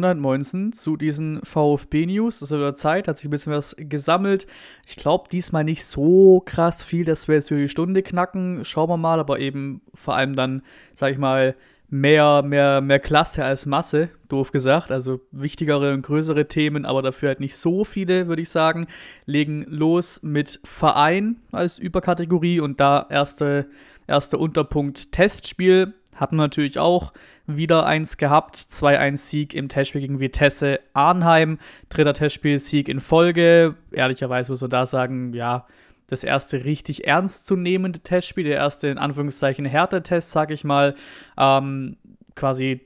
Monat, Moinsen, zu diesen VfB-News. Das ist wieder Zeit, hat sich ein bisschen was gesammelt. Ich glaube, diesmal nicht so krass viel, dass wir jetzt für die Stunde knacken. Schauen wir mal, aber eben vor allem dann, sag ich mal, mehr, mehr, mehr Klasse als Masse, doof gesagt. Also wichtigere und größere Themen, aber dafür halt nicht so viele, würde ich sagen. Legen los mit Verein als Überkategorie und da erste, erster Unterpunkt Testspiel hatten wir natürlich auch wieder eins gehabt. 2-1-Sieg im Testspiel gegen Vitesse Arnheim. Dritter Testspiel-Sieg in Folge. Ehrlicherweise muss man da sagen, ja, das erste richtig ernstzunehmende Testspiel, der erste in Anführungszeichen Härtetest, sag ich mal. Ähm, quasi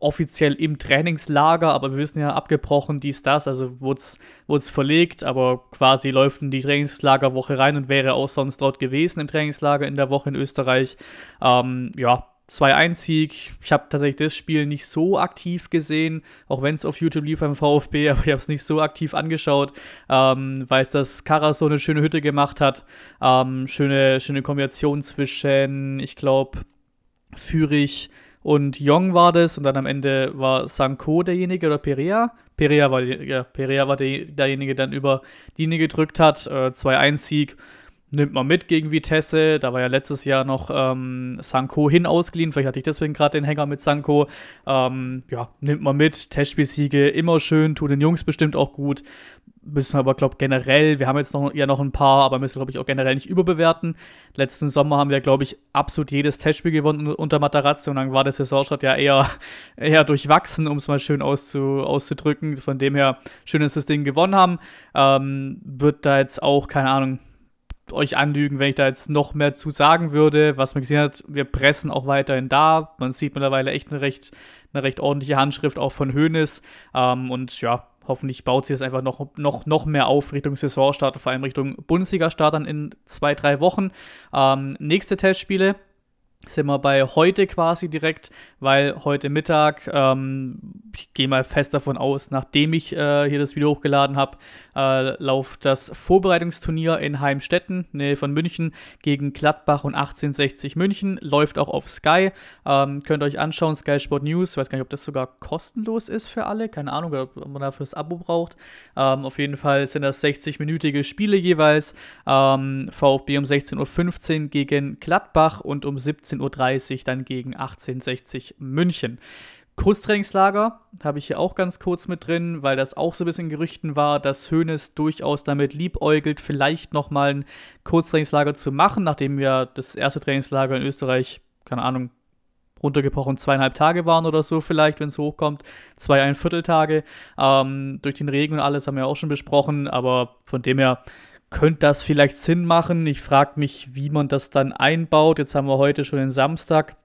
offiziell im Trainingslager, aber wir wissen ja, abgebrochen dies, das, also wurde es verlegt, aber quasi läuft in die Trainingslagerwoche rein und wäre auch sonst dort gewesen im Trainingslager in der Woche in Österreich. Ähm, ja, 2-1-Sieg. Ich habe tatsächlich das Spiel nicht so aktiv gesehen, auch wenn es auf YouTube lief beim VfB, aber ich habe es nicht so aktiv angeschaut, ähm, weil es das Karas so eine schöne Hütte gemacht hat. Ähm, schöne, schöne Kombination zwischen, ich glaube, Fürich und Jong war das und dann am Ende war Sanko derjenige oder Perea. Perea war, ja, Perea war derjenige, der dann über die Linie gedrückt hat. Äh, 2-1-Sieg nimmt man mit gegen Vitesse. Da war ja letztes Jahr noch ähm, Sanko hin ausgeliehen. Vielleicht hatte ich deswegen gerade den Hänger mit Sanko. Ähm, ja, nimmt man mit. Testspielsiege immer schön, tut den Jungs bestimmt auch gut. Müssen wir aber, glaube ich, generell, wir haben jetzt noch, ja noch ein paar, aber müssen, glaube ich, auch generell nicht überbewerten. Letzten Sommer haben wir, glaube ich, absolut jedes Testspiel gewonnen unter Matarazzi und dann war der Saisonstart ja eher, eher durchwachsen, um es mal schön auszu, auszudrücken. Von dem her, schön, dass wir das Ding gewonnen haben. Ähm, wird da jetzt auch, keine Ahnung, euch anlügen, wenn ich da jetzt noch mehr zu sagen würde. Was man gesehen hat, wir pressen auch weiterhin da. Man sieht mittlerweile echt eine recht, eine recht ordentliche Handschrift auch von Hoeneß. Ähm, und ja, hoffentlich baut sie das einfach noch, noch, noch mehr auf Richtung Saisonstart und vor allem Richtung Bundesliga-Start dann in zwei, drei Wochen. Ähm, nächste Testspiele, sind wir bei heute quasi direkt, weil heute Mittag, ähm, ich gehe mal fest davon aus, nachdem ich äh, hier das Video hochgeladen habe, äh, läuft das Vorbereitungsturnier in Heimstetten, Nähe von München, gegen Gladbach und 1860 München. Läuft auch auf Sky. Ähm, könnt ihr euch anschauen, Sky Sport News. Ich weiß gar nicht, ob das sogar kostenlos ist für alle. Keine Ahnung, ob man dafür das Abo braucht. Ähm, auf jeden Fall sind das 60-minütige Spiele jeweils. Ähm, VfB um 16.15 Uhr gegen Gladbach und um 17.30 Uhr dann gegen 1860 München. Kurztrainingslager habe ich hier auch ganz kurz mit drin, weil das auch so ein bisschen Gerüchten war, dass Hoeneß durchaus damit liebäugelt, vielleicht nochmal ein Kurztrainingslager zu machen, nachdem ja das erste Trainingslager in Österreich, keine Ahnung, runtergebrochen zweieinhalb Tage waren oder so vielleicht, wenn es hochkommt, zwei ein Vierteltage. Ähm, durch den Regen und alles haben wir auch schon besprochen, aber von dem her könnte das vielleicht Sinn machen. Ich frage mich, wie man das dann einbaut. Jetzt haben wir heute schon den Samstag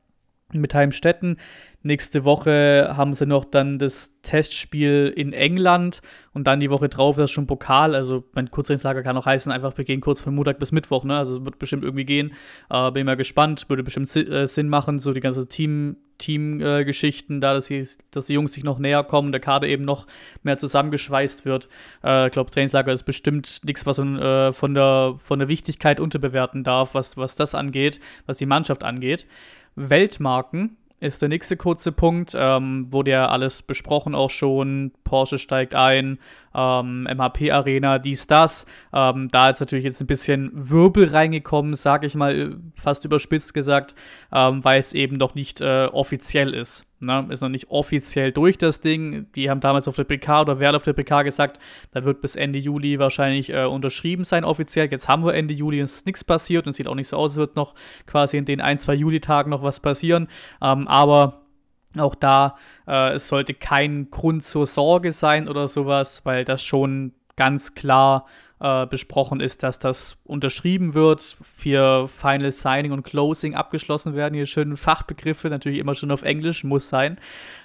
mit Heimstetten. Nächste Woche haben sie noch dann das Testspiel in England und dann die Woche drauf das ist schon Pokal. Also mein Kurzeinsager kann auch heißen, einfach wir gehen kurz von Montag bis Mittwoch. Ne? Also wird bestimmt irgendwie gehen. Äh, bin mal gespannt, würde bestimmt äh, Sinn machen, so die ganze Team Team-Geschichten, äh, da dass, hier, dass die Jungs sich noch näher kommen, der Kader eben noch mehr zusammengeschweißt wird. Ich äh, glaube, Trainingslager ist bestimmt nichts, was man äh, von, der, von der Wichtigkeit unterbewerten darf, was, was das angeht, was die Mannschaft angeht. Weltmarken ist der nächste kurze Punkt. Ähm, wurde ja alles besprochen auch schon. Porsche steigt ein, ähm, MHP Arena, dies, das. Ähm, da ist natürlich jetzt ein bisschen Wirbel reingekommen, sage ich mal, fast überspitzt gesagt, ähm, weil es eben noch nicht äh, offiziell ist. Ne? Ist noch nicht offiziell durch das Ding. Die haben damals auf der PK oder werden auf der PK gesagt, da wird bis Ende Juli wahrscheinlich äh, unterschrieben sein offiziell. Jetzt haben wir Ende Juli und es ist nichts passiert und es sieht auch nicht so aus, es wird noch quasi in den ein, zwei Juli-Tagen noch was passieren. Ähm, aber auch da, äh, es sollte kein Grund zur Sorge sein oder sowas, weil das schon ganz klar äh, besprochen ist, dass das unterschrieben wird, für Final Signing und Closing abgeschlossen werden. Hier schöne Fachbegriffe, natürlich immer schon auf Englisch, muss sein,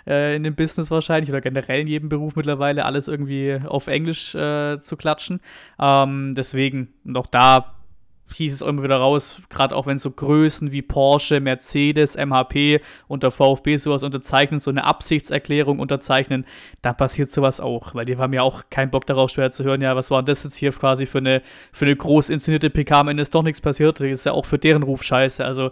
äh, in dem Business wahrscheinlich oder generell in jedem Beruf mittlerweile, alles irgendwie auf Englisch äh, zu klatschen. Ähm, deswegen, und auch da hieß es immer wieder raus, gerade auch wenn so Größen wie Porsche, Mercedes, MHP und der VfB sowas unterzeichnen, so eine Absichtserklärung unterzeichnen, dann passiert sowas auch, weil die haben ja auch keinen Bock darauf, schwer zu hören, ja, was war denn das jetzt hier quasi für eine, für eine groß inszenierte PK, am Ende ist doch nichts passiert, das ist ja auch für deren Ruf scheiße, also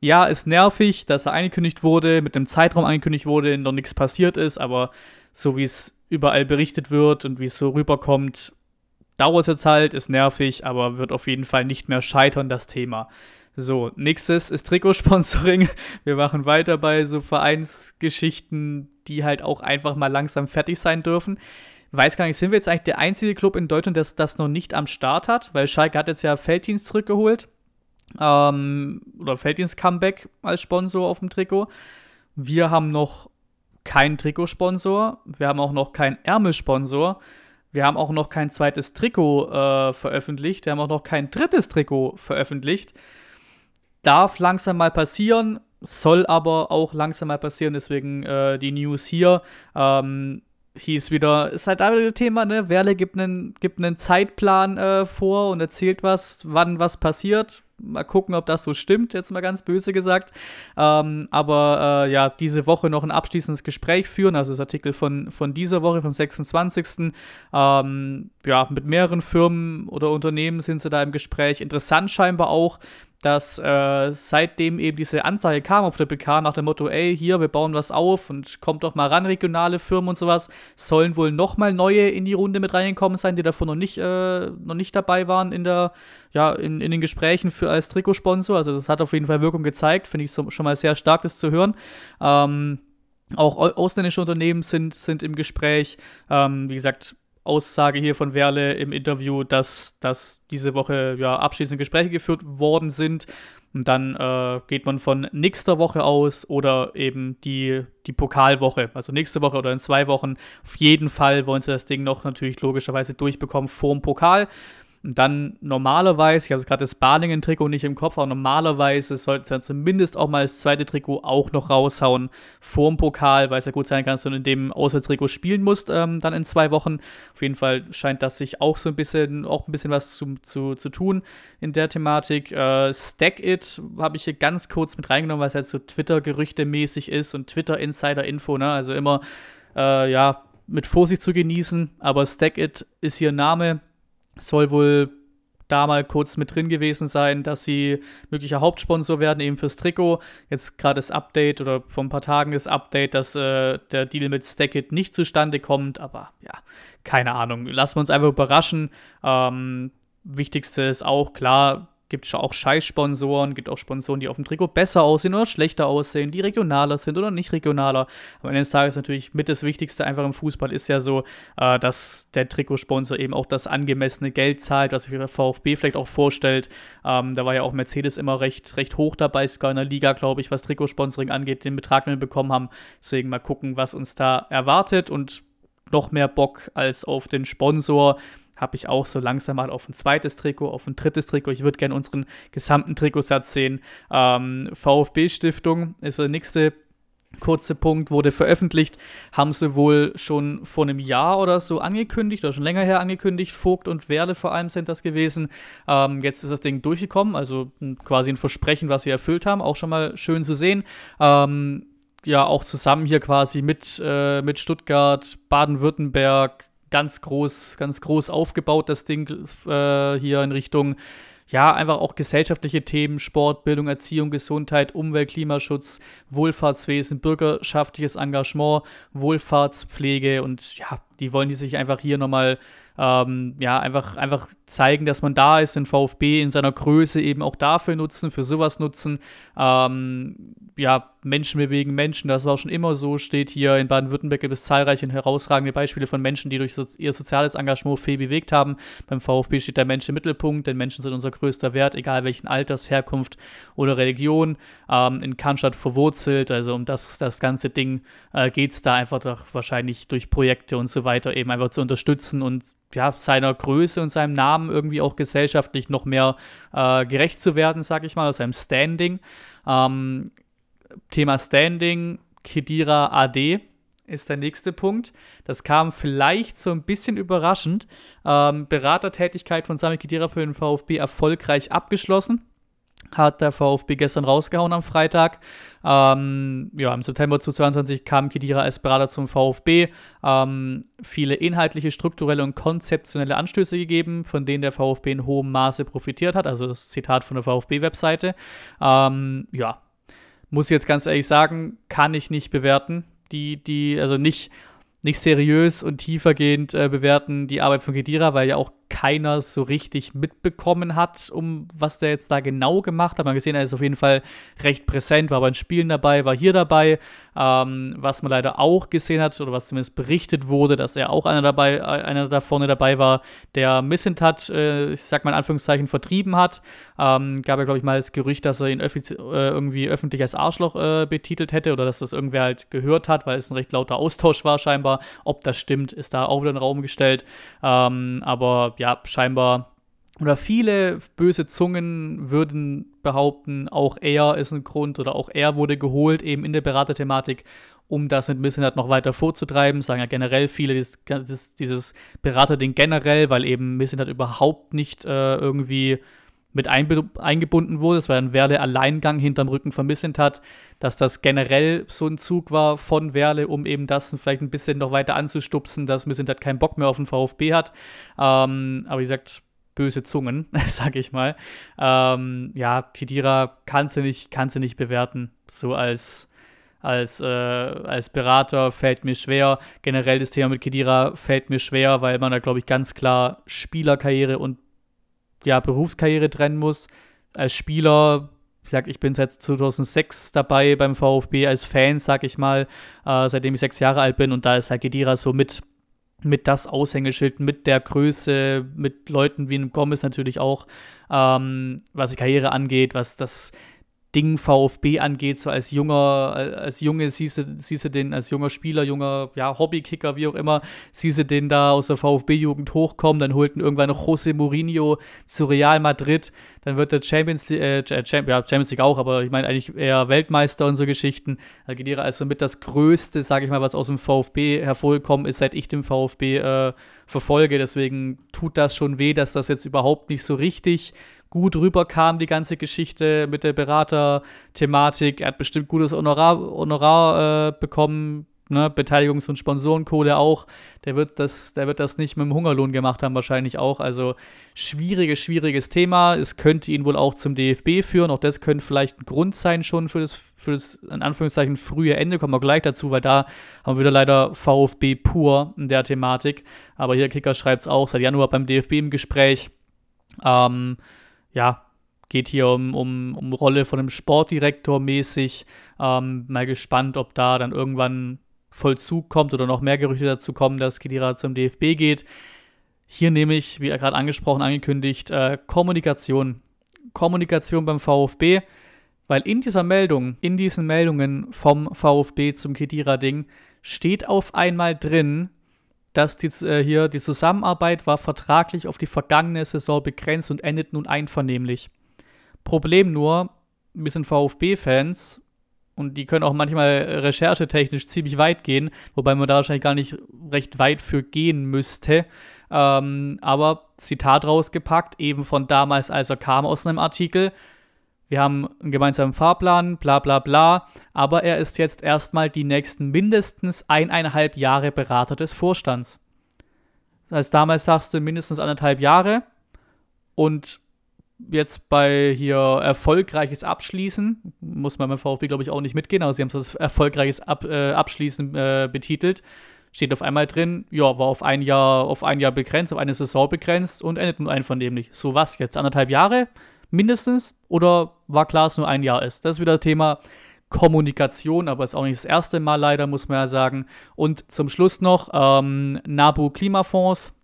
ja, ist nervig, dass er angekündigt wurde, mit einem Zeitraum angekündigt wurde, noch nichts passiert ist, aber so wie es überall berichtet wird und wie es so rüberkommt, Dauert jetzt halt, ist nervig, aber wird auf jeden Fall nicht mehr scheitern, das Thema. So, nächstes ist Trikotsponsoring. Wir machen weiter bei so Vereinsgeschichten, die halt auch einfach mal langsam fertig sein dürfen. Weiß gar nicht, sind wir jetzt eigentlich der einzige Club in Deutschland, der das noch nicht am Start hat? Weil Schalke hat jetzt ja Felddienst zurückgeholt. Ähm, oder Felddienst Comeback als Sponsor auf dem Trikot. Wir haben noch keinen Trikotsponsor. Wir haben auch noch keinen Ärmelsponsor. Wir haben auch noch kein zweites Trikot äh, veröffentlicht. Wir haben auch noch kein drittes Trikot veröffentlicht. Darf langsam mal passieren, soll aber auch langsam mal passieren. Deswegen äh, die News hier. Ähm, hieß wieder, ist halt da wieder das Thema, ne? Werle gibt einen, gibt Zeitplan äh, vor und erzählt was, wann was passiert. Mal gucken, ob das so stimmt, jetzt mal ganz böse gesagt. Ähm, aber äh, ja, diese Woche noch ein abschließendes Gespräch führen, also das Artikel von, von dieser Woche, vom 26. Ähm, ja, mit mehreren Firmen oder Unternehmen sind sie da im Gespräch. Interessant scheinbar auch, dass äh, seitdem eben diese Anzeige kam auf der PK nach dem Motto, ey, hier, wir bauen was auf und kommt doch mal ran, regionale Firmen und sowas, sollen wohl nochmal neue in die Runde mit reingekommen sein, die davon noch nicht, äh, noch nicht dabei waren in der, ja, in, in den Gesprächen für als Trikotsponsor. Also das hat auf jeden Fall Wirkung gezeigt, finde ich so, schon mal sehr stark, das zu hören. Ähm, auch ausländische Unternehmen sind, sind im Gespräch. Ähm, wie gesagt, Aussage hier von Werle im Interview, dass, dass diese Woche ja abschließende Gespräche geführt worden sind. Und dann äh, geht man von nächster Woche aus oder eben die, die Pokalwoche. Also nächste Woche oder in zwei Wochen. Auf jeden Fall wollen sie das Ding noch natürlich logischerweise durchbekommen vorm Pokal. Und dann normalerweise, ich habe gerade das Balingen-Trikot nicht im Kopf, aber normalerweise sollten sie dann zumindest auch mal das zweite Trikot auch noch raushauen vorm Pokal, weil es ja gut sein kann, dass du in dem Auswärtstrikot spielen musst ähm, dann in zwei Wochen. Auf jeden Fall scheint das sich auch so ein bisschen, auch ein bisschen was zu, zu, zu tun in der Thematik. Äh, Stack It habe ich hier ganz kurz mit reingenommen, weil es halt so Twitter-Gerüchte mäßig ist und Twitter-Insider-Info, ne? Also immer, äh, ja, mit Vorsicht zu genießen, aber Stack It ist hier Name, soll wohl da mal kurz mit drin gewesen sein, dass sie möglicher Hauptsponsor werden, eben fürs Trikot. Jetzt gerade das Update oder vor ein paar Tagen das Update, dass äh, der Deal mit Stackit nicht zustande kommt, aber ja, keine Ahnung. Lassen wir uns einfach überraschen. Ähm, Wichtigste ist auch, klar, Gibt auch Scheißsponsoren, gibt auch Sponsoren, die auf dem Trikot besser aussehen oder schlechter aussehen, die regionaler sind oder nicht regionaler. Am Ende des Tages natürlich mit das Wichtigste einfach im Fußball ist ja so, äh, dass der Trikotsponsor eben auch das angemessene Geld zahlt, was sich der VfB vielleicht auch vorstellt. Ähm, da war ja auch Mercedes immer recht, recht hoch dabei, sogar in der Liga, glaube ich, was Trikotsponsoring angeht, den Betrag, den wir bekommen haben. Deswegen mal gucken, was uns da erwartet und noch mehr Bock als auf den Sponsor, habe ich auch so langsam mal auf ein zweites Trikot, auf ein drittes Trikot. Ich würde gerne unseren gesamten Trikotsatz sehen. Ähm, VfB-Stiftung ist der nächste kurze Punkt, wurde veröffentlicht, haben sie wohl schon vor einem Jahr oder so angekündigt oder schon länger her angekündigt. Vogt und Werle vor allem sind das gewesen. Ähm, jetzt ist das Ding durchgekommen, also quasi ein Versprechen, was sie erfüllt haben, auch schon mal schön zu sehen. Ähm, ja, auch zusammen hier quasi mit, äh, mit Stuttgart, Baden-Württemberg, ganz groß, ganz groß aufgebaut, das Ding äh, hier in Richtung, ja, einfach auch gesellschaftliche Themen, Sport, Bildung, Erziehung, Gesundheit, Umwelt, Klimaschutz, Wohlfahrtswesen, bürgerschaftliches Engagement, Wohlfahrtspflege und ja, die wollen die sich einfach hier nochmal, ähm, ja, einfach, einfach zeigen, dass man da ist, den VfB in seiner Größe eben auch dafür nutzen, für sowas nutzen. Ähm, ja, Menschen bewegen Menschen, das war schon immer so, steht hier in Baden-Württemberg gibt es zahlreiche herausragende Beispiele von Menschen, die durch so ihr soziales Engagement viel bewegt haben. Beim VfB steht der Mensch im Mittelpunkt, denn Menschen sind unser größter Wert, egal welchen Alters, Herkunft oder Religion. Ähm, in Kannstadt verwurzelt, also um das, das ganze Ding äh, geht es da einfach doch wahrscheinlich durch Projekte und so weiter Mitarbeiter eben einfach zu unterstützen und ja, seiner Größe und seinem Namen irgendwie auch gesellschaftlich noch mehr äh, gerecht zu werden, sag ich mal, aus seinem Standing. Ähm, Thema Standing, Kedira AD ist der nächste Punkt. Das kam vielleicht so ein bisschen überraschend. Ähm, Beratertätigkeit von Sami Kedira für den VfB erfolgreich abgeschlossen hat der VfB gestern rausgehauen am Freitag. Ähm, ja, im September 2022 kam Kedira Esperada zum VfB. Ähm, viele inhaltliche, strukturelle und konzeptionelle Anstöße gegeben, von denen der VfB in hohem Maße profitiert hat. Also das Zitat von der VfB-Webseite. Ähm, ja, muss ich jetzt ganz ehrlich sagen, kann ich nicht bewerten. Die, die, also nicht, nicht seriös und tiefergehend äh, bewerten die Arbeit von Kedira, weil ja auch keiner so richtig mitbekommen hat, um was der jetzt da genau gemacht hat. Man gesehen, er ist auf jeden Fall recht präsent, war bei den Spielen dabei, war hier dabei. Ähm, was man leider auch gesehen hat, oder was zumindest berichtet wurde, dass er auch einer dabei, äh, einer da vorne dabei war, der Missent hat, äh, ich sag mal in Anführungszeichen, vertrieben hat. Ähm, gab ja, glaube ich, mal das Gerücht, dass er ihn äh, irgendwie öffentlich als Arschloch äh, betitelt hätte oder dass das irgendwer halt gehört hat, weil es ein recht lauter Austausch war scheinbar. Ob das stimmt, ist da auch wieder in den Raum gestellt. Ähm, aber ja, ja, scheinbar, oder viele böse Zungen würden behaupten, auch er ist ein Grund oder auch er wurde geholt eben in der Beraterthematik, um das mit Missinat noch weiter vorzutreiben. Sagen ja generell viele dieses, dieses, Beraterding generell, weil eben Missinat überhaupt nicht äh, irgendwie mit eingebunden wurde, das war ein Werle Alleingang hinterm Rücken vermissend hat, dass das generell so ein Zug war von Werle, um eben das vielleicht ein bisschen noch weiter anzustupsen, dass Missintat keinen Bock mehr auf den VfB hat. Ähm, aber wie gesagt, böse Zungen, sag ich mal. Ähm, ja, Kedira kannst du nicht, kannst du nicht bewerten. So als als, äh, als Berater fällt mir schwer. Generell das Thema mit Kedira fällt mir schwer, weil man da, glaube ich, ganz klar Spielerkarriere und ja, Berufskarriere trennen muss. Als Spieler, ich sag, ich bin seit 2006 dabei beim VfB, als Fan, sag ich mal, äh, seitdem ich sechs Jahre alt bin und da ist halt Gedira so mit, mit das Aushängeschild, mit der Größe, mit Leuten wie einem Gomez natürlich auch, ähm, was die Karriere angeht, was das Ding VfB angeht, so als junger, als Junge siehst du, den, als junger Spieler, junger ja, Hobbykicker, wie auch immer, siehst du den da aus der VfB-Jugend hochkommen, dann holten irgendwann noch José Mourinho zu Real Madrid, dann wird der Champions League, äh, äh Champions, ja, Champions League auch, aber ich meine eigentlich eher Weltmeister und so Geschichten. Aguilera also mit das Größte, sage ich mal, was aus dem VfB hervorgekommen ist, seit ich den VfB äh, verfolge. Deswegen tut das schon weh, dass das jetzt überhaupt nicht so richtig gut rüberkam, die ganze Geschichte mit der Berater-Thematik. Er hat bestimmt gutes Honorar, Honorar äh, bekommen, ne? Beteiligungs- und Sponsorenkohle auch. Der wird, das, der wird das nicht mit dem Hungerlohn gemacht haben, wahrscheinlich auch. Also schwieriges, schwieriges Thema. Es könnte ihn wohl auch zum DFB führen. Auch das könnte vielleicht ein Grund sein schon für das, für das in Anführungszeichen, frühe Ende. Kommen wir gleich dazu, weil da haben wir wieder leider VfB pur in der Thematik. Aber hier, Kicker schreibt es auch, seit Januar beim DFB im Gespräch. Ähm, ja, geht hier um, um, um Rolle von einem Sportdirektor mäßig. Ähm, mal gespannt, ob da dann irgendwann Vollzug kommt oder noch mehr Gerüchte dazu kommen, dass Kedira zum DFB geht. Hier nehme ich, wie gerade angesprochen, angekündigt, äh, Kommunikation. Kommunikation beim VfB, weil in dieser Meldung, in diesen Meldungen vom VfB zum Kedira-Ding steht auf einmal drin, dass die, äh, hier die Zusammenarbeit war vertraglich auf die vergangene Saison begrenzt und endet nun einvernehmlich. Problem nur, wir sind VfB-Fans und die können auch manchmal äh, recherchetechnisch ziemlich weit gehen, wobei man da wahrscheinlich gar nicht recht weit für gehen müsste. Ähm, aber Zitat rausgepackt, eben von damals, als er kam aus einem Artikel, wir haben einen gemeinsamen Fahrplan, bla bla bla, aber er ist jetzt erstmal die nächsten mindestens eineinhalb Jahre Berater des Vorstands. Das heißt, damals sagst du mindestens anderthalb Jahre und jetzt bei hier erfolgreiches Abschließen, muss man beim VfB glaube ich auch nicht mitgehen, aber sie haben es als erfolgreiches Ab äh, Abschließen äh, betitelt, steht auf einmal drin, ja, war auf ein Jahr, auf ein Jahr begrenzt, auf eine Saison begrenzt und endet nun einvernehmlich. So was jetzt, anderthalb Jahre? mindestens oder war klar, es nur ein Jahr ist? Das ist wieder Thema Kommunikation, aber ist auch nicht das erste Mal leider, muss man ja sagen. Und zum Schluss noch ähm, NABU Klimafonds,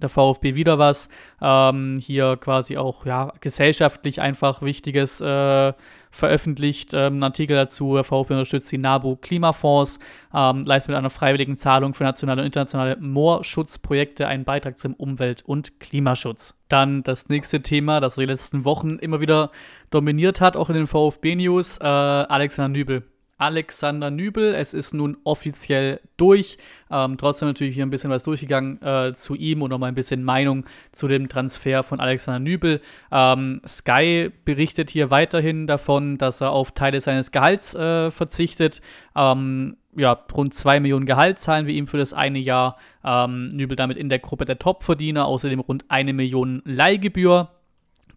der VfB wieder was, ähm, hier quasi auch ja, gesellschaftlich einfach wichtiges äh, veröffentlicht ähm, einen Artikel dazu. Der VfB unterstützt die NABU-Klimafonds, ähm, leistet mit einer freiwilligen Zahlung für nationale und internationale Moorschutzprojekte einen Beitrag zum Umwelt- und Klimaschutz. Dann das nächste Thema, das die letzten Wochen immer wieder dominiert hat, auch in den VfB-News, äh, Alexander Nübel. Alexander Nübel. Es ist nun offiziell durch. Ähm, trotzdem natürlich hier ein bisschen was durchgegangen äh, zu ihm und nochmal ein bisschen Meinung zu dem Transfer von Alexander Nübel. Ähm, Sky berichtet hier weiterhin davon, dass er auf Teile seines Gehalts äh, verzichtet. Ähm, ja, rund 2 Millionen Gehalt zahlen wir ihm für das eine Jahr. Ähm, Nübel damit in der Gruppe der Topverdiener, außerdem rund 1 Million Leihgebühr.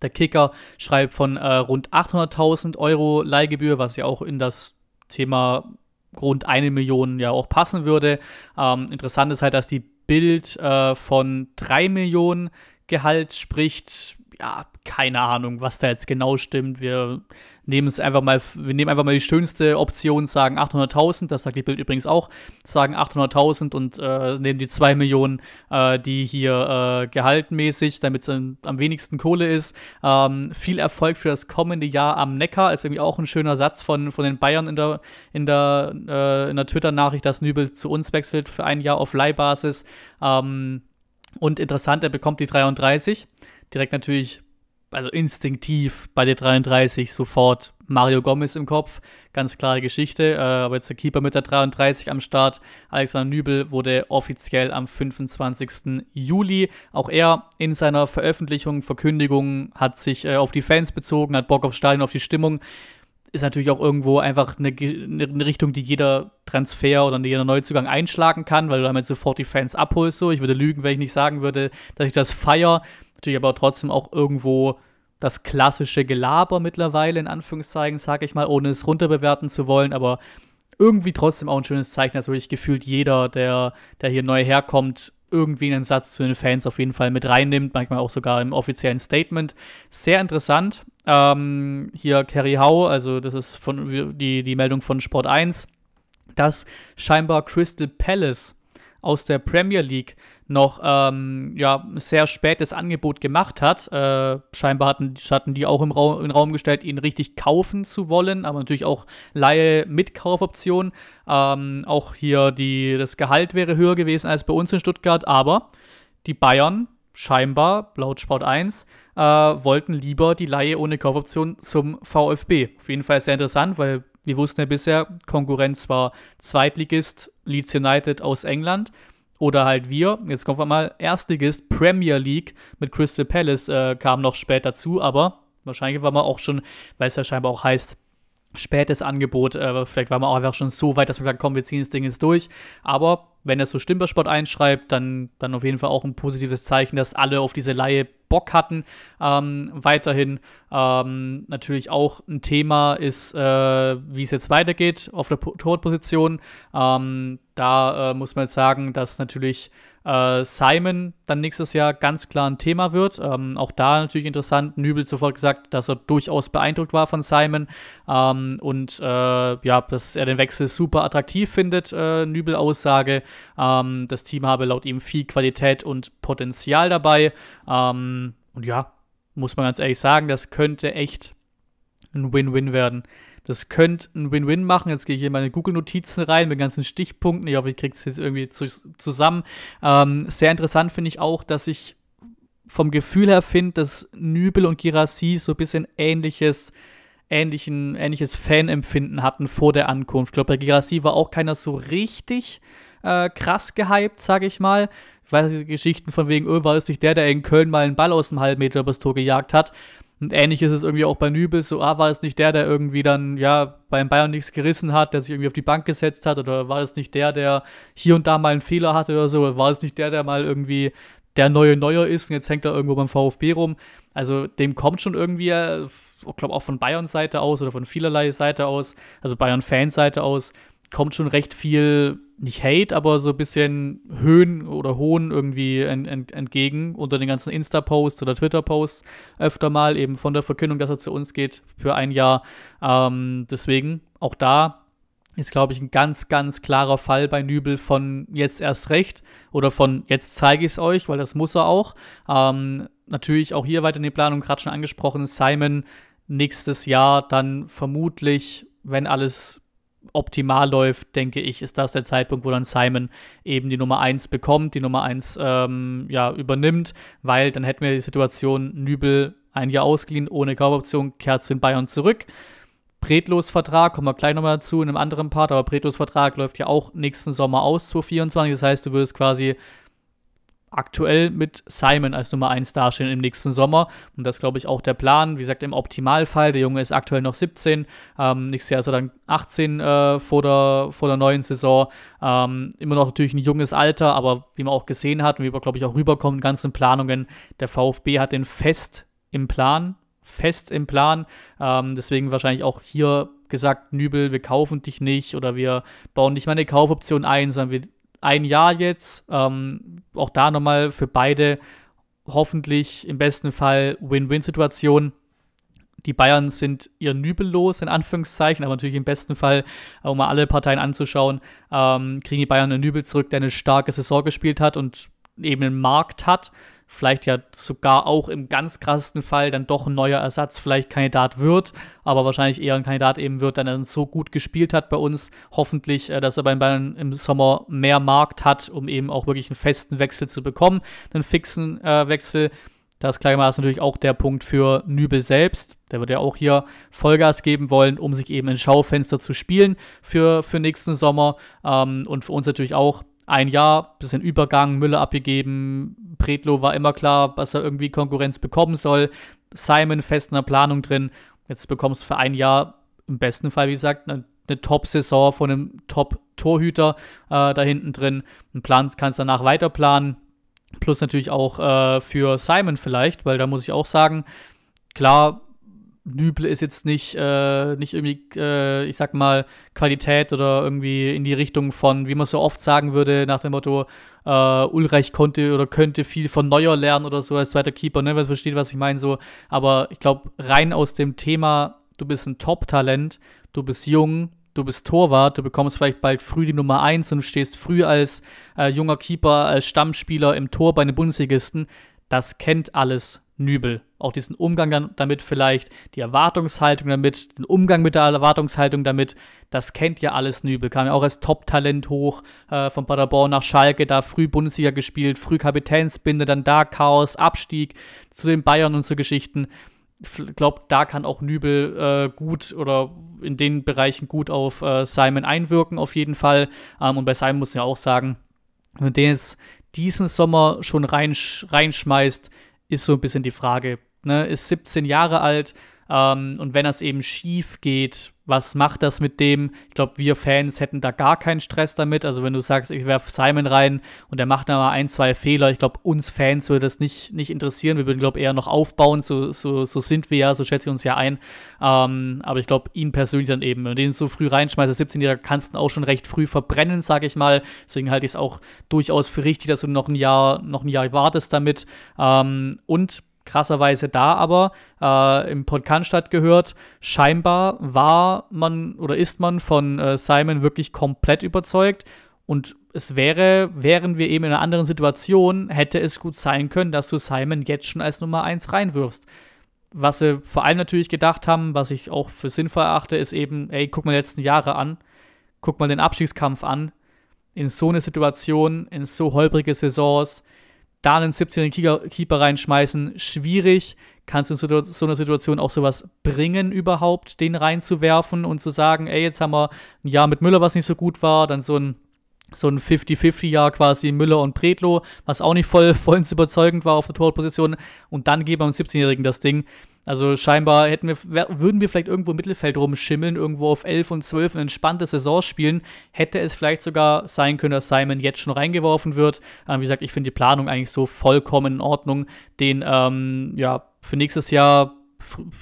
Der Kicker schreibt von äh, rund 800.000 Euro Leihgebühr, was ja auch in das Thema rund eine Million ja auch passen würde. Ähm, interessant ist halt, dass die Bild äh, von drei Millionen Gehalt spricht. Ja, keine Ahnung, was da jetzt genau stimmt. Wir nehmen es einfach mal, wir nehmen einfach mal die schönste Option, sagen 800.000, das sagt die Bild übrigens auch, sagen 800.000 und äh, nehmen die 2 Millionen, äh, die hier äh, gehaltmäßig, damit es am wenigsten Kohle ist. Ähm, viel Erfolg für das kommende Jahr am Neckar, ist irgendwie auch ein schöner Satz von, von den Bayern in der, in der, äh, in der Twitter-Nachricht, dass Nübel zu uns wechselt für ein Jahr auf Leihbasis. Ähm, und interessant, er bekommt die 33. Direkt natürlich also instinktiv bei der 33 sofort Mario Gomez im Kopf. Ganz klare Geschichte. Äh, aber jetzt der Keeper mit der 33 am Start. Alexander Nübel wurde offiziell am 25. Juli. Auch er in seiner Veröffentlichung, Verkündigung hat sich äh, auf die Fans bezogen, hat Bock auf Stadion, auf die Stimmung. Ist natürlich auch irgendwo einfach eine, eine Richtung, die jeder Transfer oder jeder Neuzugang einschlagen kann, weil du damit sofort die Fans abholst. So, ich würde lügen, wenn ich nicht sagen würde, dass ich das feiere Natürlich aber trotzdem auch irgendwo das klassische Gelaber mittlerweile, in Anführungszeichen, sage ich mal, ohne es runterbewerten zu wollen, aber irgendwie trotzdem auch ein schönes Zeichen, dass wirklich gefühlt jeder, der, der hier neu herkommt, irgendwie einen Satz zu den Fans auf jeden Fall mit reinnimmt, manchmal auch sogar im offiziellen Statement. Sehr interessant. Ähm, hier Kerry Howe, also das ist von, die, die Meldung von Sport 1, dass scheinbar Crystal Palace aus der Premier League noch ähm, ja, sehr spätes Angebot gemacht hat. Äh, scheinbar hatten, hatten die auch im, Raum, im Raum gestellt, ihn richtig kaufen zu wollen, aber natürlich auch Laie mit Kaufoption. Ähm, auch hier die, das Gehalt wäre höher gewesen als bei uns in Stuttgart, aber die Bayern scheinbar, laut Sport 1, äh, wollten lieber die Laie ohne Kaufoption zum VfB. Auf jeden Fall sehr interessant, weil wir wussten ja bisher, Konkurrenz war Zweitligist Leeds United aus England oder halt wir, jetzt kommen wir mal, Erstligist Premier League mit Crystal Palace äh, kam noch spät dazu, aber wahrscheinlich war man auch schon, weil es ja scheinbar auch heißt, spätes Angebot, äh, vielleicht war man auch einfach schon so weit, dass man sagt, komm, wir ziehen das Ding jetzt durch, aber wenn er so Stimpersport einschreibt, dann, dann auf jeden Fall auch ein positives Zeichen, dass alle auf diese Laie Bock hatten. Ähm, weiterhin ähm, natürlich auch ein Thema ist, äh, wie es jetzt weitergeht auf der Torwartposition. Ähm, da äh, muss man jetzt sagen, dass natürlich äh, Simon dann nächstes Jahr ganz klar ein Thema wird. Ähm, auch da natürlich interessant. Nübel sofort gesagt, dass er durchaus beeindruckt war von Simon ähm, und äh, ja, dass er den Wechsel super attraktiv findet. Äh, Nübel Aussage. Ähm, das Team habe laut ihm viel Qualität und Potenzial dabei. Ähm, und ja, muss man ganz ehrlich sagen, das könnte echt ein Win-Win werden. Das könnte ein Win-Win machen. Jetzt gehe ich hier in meine Google-Notizen rein mit ganzen Stichpunkten. Ich hoffe, ich kriege es jetzt irgendwie zu, zusammen. Ähm, sehr interessant finde ich auch, dass ich vom Gefühl her finde, dass Nübel und Girassi so ein bisschen ähnliches ähnlichen, ähnliches Fanempfinden hatten vor der Ankunft. Ich glaube, bei Girassi war auch keiner so richtig äh, krass gehypt, sage ich mal. Ich weiß die Geschichten von wegen, öh, war es nicht der, der in Köln mal einen Ball aus dem halben Meter übers Tor gejagt hat. Und ähnlich ist es irgendwie auch bei Nübis. So, ah, war es nicht der, der irgendwie dann, ja, beim Bayern nichts gerissen hat, der sich irgendwie auf die Bank gesetzt hat? Oder war es nicht der, der hier und da mal einen Fehler hatte oder so? Oder war es nicht der, der mal irgendwie der neue Neuer ist und jetzt hängt er irgendwo beim VfB rum? Also, dem kommt schon irgendwie, äh, ich glaube, auch von Bayern-Seite aus oder von vielerlei Seite aus, also Bayern-Fan-Seite aus, kommt schon recht viel, nicht Hate, aber so ein bisschen Höhen oder Hohn irgendwie ent, ent, entgegen unter den ganzen Insta-Posts oder Twitter-Posts öfter mal, eben von der Verkündung, dass er zu uns geht für ein Jahr. Ähm, deswegen auch da ist, glaube ich, ein ganz, ganz klarer Fall bei Nübel von jetzt erst recht oder von jetzt zeige ich es euch, weil das muss er auch. Ähm, natürlich auch hier weiter in die Planung, gerade schon angesprochen, Simon nächstes Jahr dann vermutlich, wenn alles optimal läuft, denke ich, ist das der Zeitpunkt, wo dann Simon eben die Nummer 1 bekommt, die Nummer 1 ähm, ja, übernimmt, weil dann hätten wir die Situation Nübel ein Jahr ausgeliehen, ohne Kaufoption, kehrt zu den Bayern zurück. Bretlos Vertrag, kommen wir gleich nochmal dazu in einem anderen Part, aber Bretlos Vertrag läuft ja auch nächsten Sommer aus, 2024, das heißt, du würdest quasi aktuell mit Simon als Nummer 1 dastehen im nächsten Sommer. Und das glaube ich, auch der Plan. Wie gesagt, im Optimalfall, der Junge ist aktuell noch 17, ähm, nächstes Jahr ist er dann 18 äh, vor, der, vor der neuen Saison. Ähm, immer noch natürlich ein junges Alter, aber wie man auch gesehen hat und wie wir, glaube ich, auch rüberkommen, ganzen Planungen, der VfB hat den fest im Plan, fest im Plan. Ähm, deswegen wahrscheinlich auch hier gesagt, Nübel, wir kaufen dich nicht oder wir bauen nicht mal eine Kaufoption ein, sondern wir ein Jahr jetzt. Ähm, auch da nochmal für beide hoffentlich im besten Fall Win-Win-Situation. Die Bayern sind ihr nübellos, in Anführungszeichen, aber natürlich im besten Fall, äh, um mal alle Parteien anzuschauen, ähm, kriegen die Bayern einen Nübel zurück, der eine starke Saison gespielt hat und eben einen Markt hat vielleicht ja sogar auch im ganz krassesten Fall dann doch ein neuer Ersatz vielleicht Kandidat wird, aber wahrscheinlich eher ein Kandidat eben wird, dann so gut gespielt hat bei uns, hoffentlich, äh, dass er beim Bayern im Sommer mehr Markt hat, um eben auch wirklich einen festen Wechsel zu bekommen, einen fixen äh, Wechsel. Das ist gleichermaßen natürlich auch der Punkt für Nübel selbst. Der wird ja auch hier Vollgas geben wollen, um sich eben ins Schaufenster zu spielen für, für nächsten Sommer. Ähm, und für uns natürlich auch, ein Jahr, bisschen Übergang, Müller abgegeben. Predlo war immer klar, dass er irgendwie Konkurrenz bekommen soll. Simon fest in der Planung drin. Jetzt bekommst du für ein Jahr im besten Fall, wie gesagt, eine, eine Top-Saison von einem Top-Torhüter äh, da hinten drin. Und plan, kannst danach weiter planen. Plus natürlich auch äh, für Simon vielleicht, weil da muss ich auch sagen, klar, Nübel ist jetzt nicht, äh, nicht irgendwie, äh, ich sag mal, Qualität oder irgendwie in die Richtung von, wie man so oft sagen würde, nach dem Motto, äh, Ulreich konnte oder könnte viel von Neuer lernen oder so als zweiter Keeper, ne? Wer versteht, was ich meine, so. Aber ich glaube, rein aus dem Thema, du bist ein Top-Talent, du bist jung, du bist Torwart, du bekommst vielleicht bald früh die Nummer 1 und stehst früh als äh, junger Keeper, als Stammspieler im Tor bei den Bundesligisten. Das kennt alles Nübel. Auch diesen Umgang damit vielleicht, die Erwartungshaltung damit, den Umgang mit der Erwartungshaltung damit, das kennt ja alles Nübel. Kam ja auch als Top-Talent hoch, äh, von Paderborn nach Schalke, da früh Bundesliga gespielt, früh Kapitänsbinde, dann da Chaos, Abstieg zu den Bayern und so Geschichten. Ich glaube, da kann auch Nübel äh, gut oder in den Bereichen gut auf äh, Simon einwirken, auf jeden Fall. Ähm, und bei Simon muss ich ja auch sagen, wenn der jetzt diesen Sommer schon rein, reinschmeißt, ist so ein bisschen die Frage. Ne? Ist 17 Jahre alt, ähm, und wenn das eben schief geht, was macht das mit dem? Ich glaube, wir Fans hätten da gar keinen Stress damit. Also wenn du sagst, ich werfe Simon rein und er macht da mal ein, zwei Fehler, ich glaube, uns Fans würde das nicht, nicht interessieren. Wir würden, glaube ich, eher noch aufbauen. So, so, so sind wir ja, so schätze ich uns ja ein. Ähm, aber ich glaube, ihn persönlich dann eben, wenn du den so früh reinschmeißt, als 17-Jähriger kannst du ihn auch schon recht früh verbrennen, sage ich mal. Deswegen halte ich es auch durchaus für richtig, dass du noch ein Jahr, noch ein Jahr wartest damit. Ähm, und krasserweise da aber äh, im Podcast statt gehört, scheinbar war man oder ist man von äh, Simon wirklich komplett überzeugt und es wäre, wären wir eben in einer anderen Situation, hätte es gut sein können, dass du Simon jetzt schon als Nummer 1 reinwirfst. Was sie vor allem natürlich gedacht haben, was ich auch für sinnvoll erachte, ist eben, ey, guck mal die letzten Jahre an, guck mal den Abstiegskampf an. In so eine Situation, in so holprige Saisons, da einen 17-jährigen Keeper reinschmeißen, schwierig. Kannst du in so einer Situation auch sowas bringen, überhaupt den reinzuwerfen und zu sagen, ey, jetzt haben wir ein Jahr mit Müller, was nicht so gut war, dann so ein so ein 50-50-Jahr quasi Müller und Predlo, was auch nicht voll, vollends überzeugend war auf der Torposition. Und dann geht wir einem 17-Jährigen das Ding. Also scheinbar hätten wir, würden wir vielleicht irgendwo im Mittelfeld rumschimmeln, irgendwo auf 11 und 12 eine entspannte Saison spielen, hätte es vielleicht sogar sein können, dass Simon jetzt schon reingeworfen wird. Ähm, wie gesagt, ich finde die Planung eigentlich so vollkommen in Ordnung, den ähm, ja, für nächstes Jahr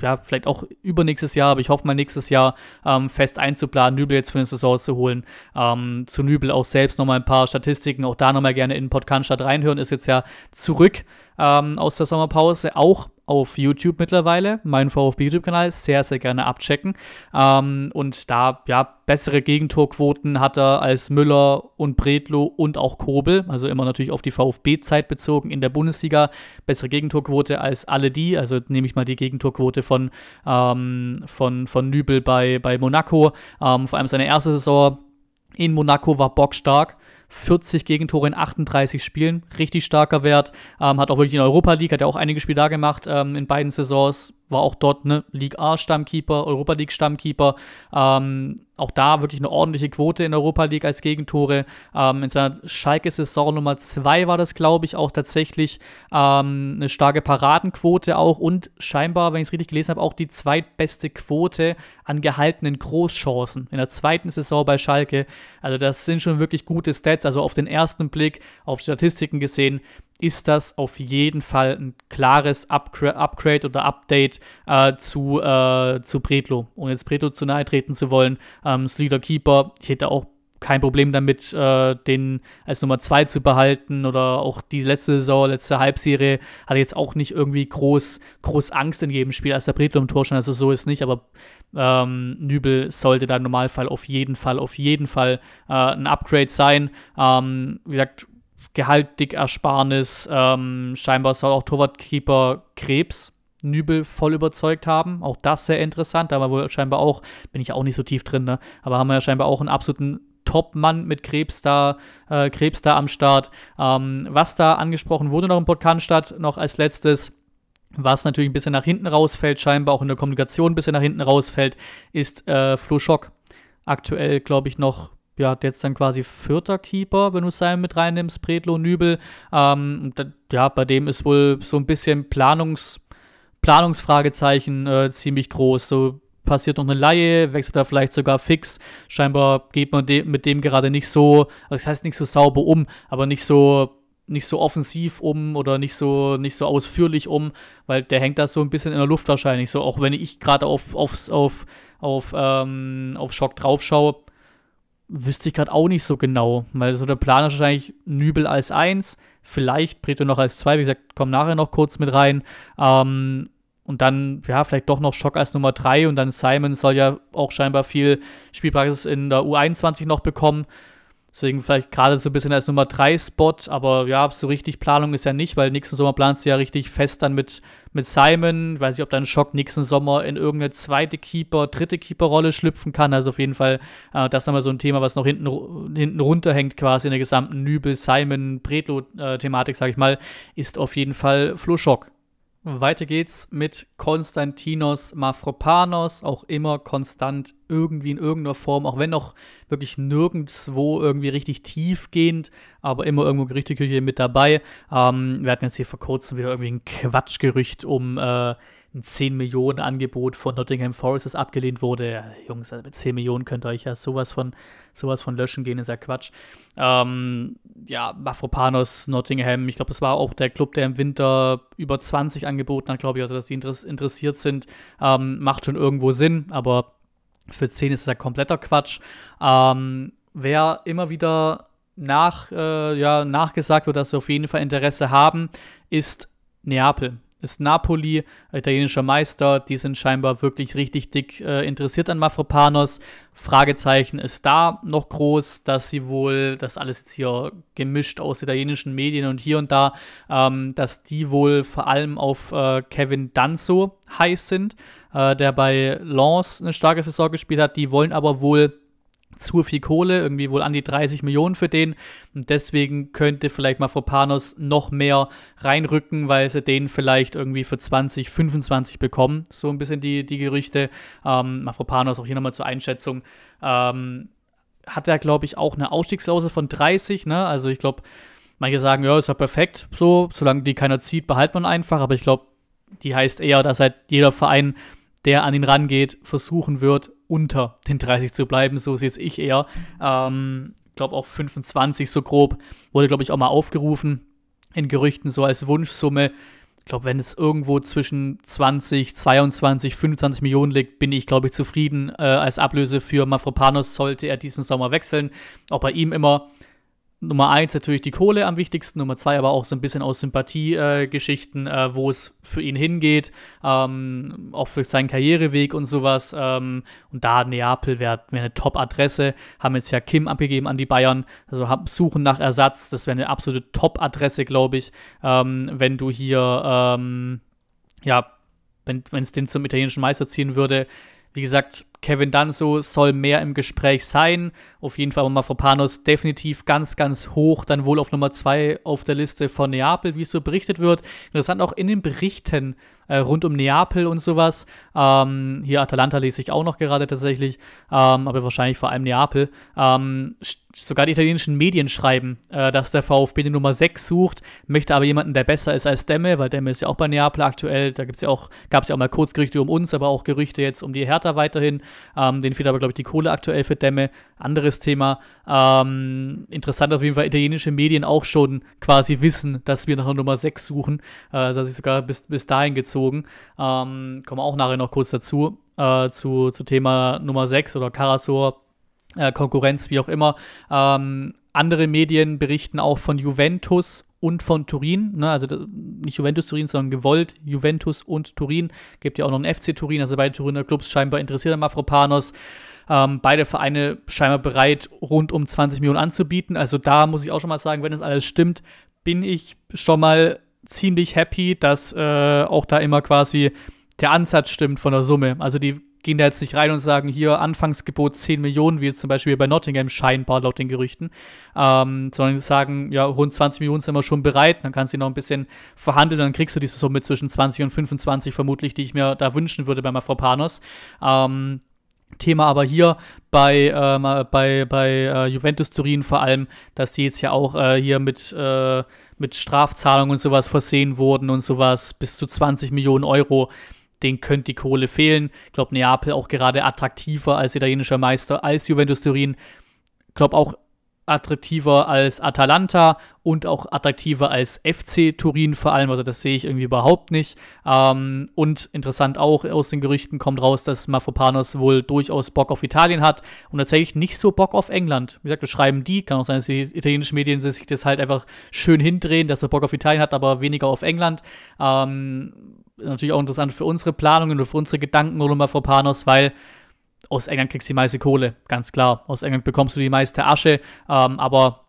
ja, vielleicht auch übernächstes Jahr, aber ich hoffe mal nächstes Jahr ähm, fest einzuplanen, Nübel jetzt für eine Saison zu holen. Ähm, zu Nübel auch selbst nochmal ein paar Statistiken, auch da nochmal gerne in Podcast reinhören, ist jetzt ja zurück ähm, aus der Sommerpause, auch auf YouTube mittlerweile, meinen VfB YouTube-Kanal, sehr, sehr gerne abchecken. Ähm, und da, ja, bessere Gegentorquoten hat er als Müller und Bredlo und auch Kobel, also immer natürlich auf die VfB-Zeit bezogen in der Bundesliga. Bessere Gegentorquote als alle die, also nehme ich mal die Gegentorquote von, ähm, von, von Nübel bei, bei Monaco. Ähm, vor allem seine erste Saison in Monaco war bockstark. 40 Gegentore in 38 Spielen. Richtig starker Wert. Ähm, hat auch wirklich in Europa League, hat ja auch einige Spiele da gemacht ähm, in beiden Saisons war auch dort eine League A Stammkeeper, Europa League Stammkeeper. Ähm, auch da wirklich eine ordentliche Quote in Europa League als Gegentore. Ähm, in seiner Schalke-Saison Nummer 2 war das, glaube ich, auch tatsächlich ähm, eine starke Paradenquote auch und scheinbar, wenn ich es richtig gelesen habe, auch die zweitbeste Quote an gehaltenen Großchancen in der zweiten Saison bei Schalke. Also das sind schon wirklich gute Stats. Also auf den ersten Blick, auf Statistiken gesehen, ist das auf jeden Fall ein klares Upgra Upgrade oder Update äh, zu, äh, zu Bredlo. Ohne jetzt Bretlo zu nahe treten zu wollen. Ähm, Sleater Keeper, ich hätte auch kein Problem damit, äh, den als Nummer 2 zu behalten oder auch die letzte Saison, letzte Halbserie, hatte jetzt auch nicht irgendwie groß, groß Angst in jedem Spiel, als der Bretlo im Tor stand, also so ist nicht, aber ähm, Nübel sollte da im Normalfall auf jeden Fall, auf jeden Fall äh, ein Upgrade sein. Ähm, wie gesagt, Gehaltdickersparnis. Ähm, scheinbar soll auch Torwartkeeper Krebs Nübel voll überzeugt haben. Auch das sehr interessant. Da haben wir wohl scheinbar auch, bin ich auch nicht so tief drin, ne? aber haben wir ja scheinbar auch einen absoluten Top-Mann mit Krebs da, äh, Krebs da am Start. Ähm, was da angesprochen wurde noch im Podcast noch als letztes, was natürlich ein bisschen nach hinten rausfällt, scheinbar auch in der Kommunikation ein bisschen nach hinten rausfällt, ist äh, Flo Schock. Aktuell, glaube ich, noch ja, jetzt dann quasi vierter Keeper, wenn du Simon mit reinnimmst, Predlo, Nübel. Ähm, ja, bei dem ist wohl so ein bisschen Planungs, Planungsfragezeichen äh, ziemlich groß. So passiert noch eine Laie, wechselt er vielleicht sogar fix. Scheinbar geht man de mit dem gerade nicht so, also das heißt nicht so sauber um, aber nicht so nicht so offensiv um oder nicht so nicht so ausführlich um, weil der hängt da so ein bisschen in der Luft wahrscheinlich. So auch wenn ich gerade auf aufs, auf auf ähm, auf Schock drauf schaue, wüsste ich gerade auch nicht so genau, weil so der Plan ist wahrscheinlich Nübel als 1, vielleicht Preto noch als 2, wie gesagt, kommen nachher noch kurz mit rein. Ähm, und dann, ja, vielleicht doch noch Schock als Nummer 3 und dann Simon soll ja auch scheinbar viel Spielpraxis in der U21 noch bekommen. Deswegen vielleicht gerade so ein bisschen als Nummer 3 Spot, aber ja, so richtig Planung ist ja nicht, weil nächsten Sommer planst du ja richtig fest dann mit, mit Simon. Weiß ich, ob dann Schock nächsten Sommer in irgendeine zweite Keeper, dritte Keeper-Rolle schlüpfen kann. Also auf jeden Fall äh, das nochmal so ein Thema, was noch hinten, hinten runterhängt quasi in der gesamten Nübel, Simon, Bredlo-Thematik, äh, sag ich mal, ist auf jeden Fall Flo Schock. Weiter geht's mit Konstantinos Mafropanos, auch immer konstant irgendwie in irgendeiner Form, auch wenn noch wirklich nirgendwo irgendwie richtig tiefgehend, aber immer irgendwo Gerüchteküche mit dabei. Ähm, wir hatten jetzt hier vor kurzem wieder irgendwie ein Quatschgerücht um äh, ein 10 Millionen Angebot von Nottingham Forest, das abgelehnt wurde. Ja, Jungs, also mit 10 Millionen könnt ihr euch ja sowas von, sowas von löschen gehen, ist ja Quatsch. Ähm, ja, Mafropanos, Nottingham, ich glaube, das war auch der Club, der im Winter über 20 angeboten hat, glaube ich, also dass die interessiert sind. Ähm, macht schon irgendwo Sinn, aber für 10 ist es ja kompletter Quatsch. Ähm, wer immer wieder nach, äh, ja, nachgesagt wird, dass sie auf jeden Fall Interesse haben, ist Neapel ist Napoli, italienischer Meister. Die sind scheinbar wirklich richtig dick äh, interessiert an Mafropanos. Fragezeichen ist da noch groß, dass sie wohl, das alles jetzt hier gemischt aus italienischen Medien und hier und da, ähm, dass die wohl vor allem auf äh, Kevin Danzo heiß sind, äh, der bei Lens eine starke Saison gespielt hat. Die wollen aber wohl zu viel Kohle, irgendwie wohl an die 30 Millionen für den. Und deswegen könnte vielleicht Mafropanos noch mehr reinrücken, weil sie den vielleicht irgendwie für 20, 25 bekommen. So ein bisschen die, die Gerüchte. Ähm, Mafropanos, auch hier nochmal zur Einschätzung, ähm, hat er, glaube ich, auch eine Ausstiegsklausel von 30. Ne? Also ich glaube, manche sagen, ja, ist ja perfekt, so, solange die keiner zieht, behält man einfach. Aber ich glaube, die heißt eher, dass halt jeder Verein, der an ihn rangeht, versuchen wird, unter den 30 zu bleiben, so sehe ich eher. Ähm, glaube auch 25 so grob, wurde glaube ich auch mal aufgerufen in Gerüchten so als Wunschsumme. Ich glaube, wenn es irgendwo zwischen 20, 22, 25 Millionen liegt, bin ich, glaube ich, zufrieden äh, als Ablöse für Mafropanos, sollte er diesen Sommer wechseln. Auch bei ihm immer Nummer eins natürlich die Kohle am wichtigsten, Nummer zwei aber auch so ein bisschen aus Sympathiegeschichten, äh, äh, wo es für ihn hingeht, ähm, auch für seinen Karriereweg und sowas. Ähm, und da Neapel wäre wär eine Top-Adresse, haben jetzt ja Kim abgegeben an die Bayern, also haben, suchen nach Ersatz, das wäre eine absolute Top-Adresse, glaube ich, ähm, wenn du hier, ähm, ja, wenn es den zum italienischen Meister ziehen würde. Wie gesagt, Kevin Danso soll mehr im Gespräch sein. Auf jeden Fall aber Mafropanos definitiv ganz, ganz hoch, dann wohl auf Nummer 2 auf der Liste von Neapel, wie es so berichtet wird. Interessant auch in den Berichten äh, rund um Neapel und sowas. Ähm, hier Atalanta lese ich auch noch gerade tatsächlich, ähm, aber wahrscheinlich vor allem Neapel. Ähm, sogar die italienischen Medien schreiben, äh, dass der VfB die Nummer 6 sucht, möchte aber jemanden, der besser ist als Demme, weil Demme ist ja auch bei Neapel aktuell. Da ja gab es ja auch mal Kurzgerüchte um uns, aber auch Gerüchte jetzt um die Hertha weiterhin. Ähm, denen fehlt aber, glaube ich, die Kohle aktuell für Dämme. Anderes Thema. Ähm, interessant auf jeden Fall, italienische Medien auch schon quasi wissen, dass wir nach einer Nummer 6 suchen. Äh, das hat sich sogar bis, bis dahin gezogen. Ähm, kommen auch nachher noch kurz dazu, äh, zu, zu Thema Nummer 6 oder Karasor, äh, Konkurrenz, wie auch immer. Ähm, andere Medien berichten auch von Juventus und von Turin, ne? also nicht Juventus Turin, sondern gewollt Juventus und Turin. Gibt ja auch noch einen FC Turin, also beide Turiner Clubs scheinbar interessiert an Mafropanos. Ähm, beide Vereine scheinbar bereit, rund um 20 Millionen anzubieten. Also da muss ich auch schon mal sagen, wenn das alles stimmt, bin ich schon mal ziemlich happy, dass äh, auch da immer quasi der Ansatz stimmt von der Summe. Also die gehen da jetzt nicht rein und sagen, hier Anfangsgebot 10 Millionen, wie jetzt zum Beispiel bei Nottingham scheinbar laut den Gerüchten, ähm, sondern sagen, ja, rund 20 Millionen sind wir schon bereit, dann kannst du noch ein bisschen verhandeln, dann kriegst du diese Summe zwischen 20 und 25 vermutlich, die ich mir da wünschen würde bei Mafropanos. Ähm, Thema aber hier bei, äh, bei, bei äh, Juventus Turin vor allem, dass die jetzt ja auch äh, hier mit, äh, mit Strafzahlungen und sowas versehen wurden und sowas bis zu 20 Millionen Euro den könnte die Kohle fehlen. Ich glaube, Neapel auch gerade attraktiver als italienischer Meister, als Juventus Turin. Ich glaube auch attraktiver als Atalanta und auch attraktiver als FC Turin vor allem. Also das sehe ich irgendwie überhaupt nicht. Ähm, und interessant auch, aus den Gerüchten kommt raus, dass Mafopanos wohl durchaus Bock auf Italien hat und tatsächlich nicht so Bock auf England. Wie gesagt, wir schreiben die, kann auch sein, dass die italienischen Medien sich das halt einfach schön hindrehen, dass er Bock auf Italien hat, aber weniger auf England. Ähm, natürlich auch interessant für unsere Planungen und für unsere Gedanken rund um weil aus England kriegst du die meiste Kohle, ganz klar. Aus England bekommst du die meiste Asche, ähm, aber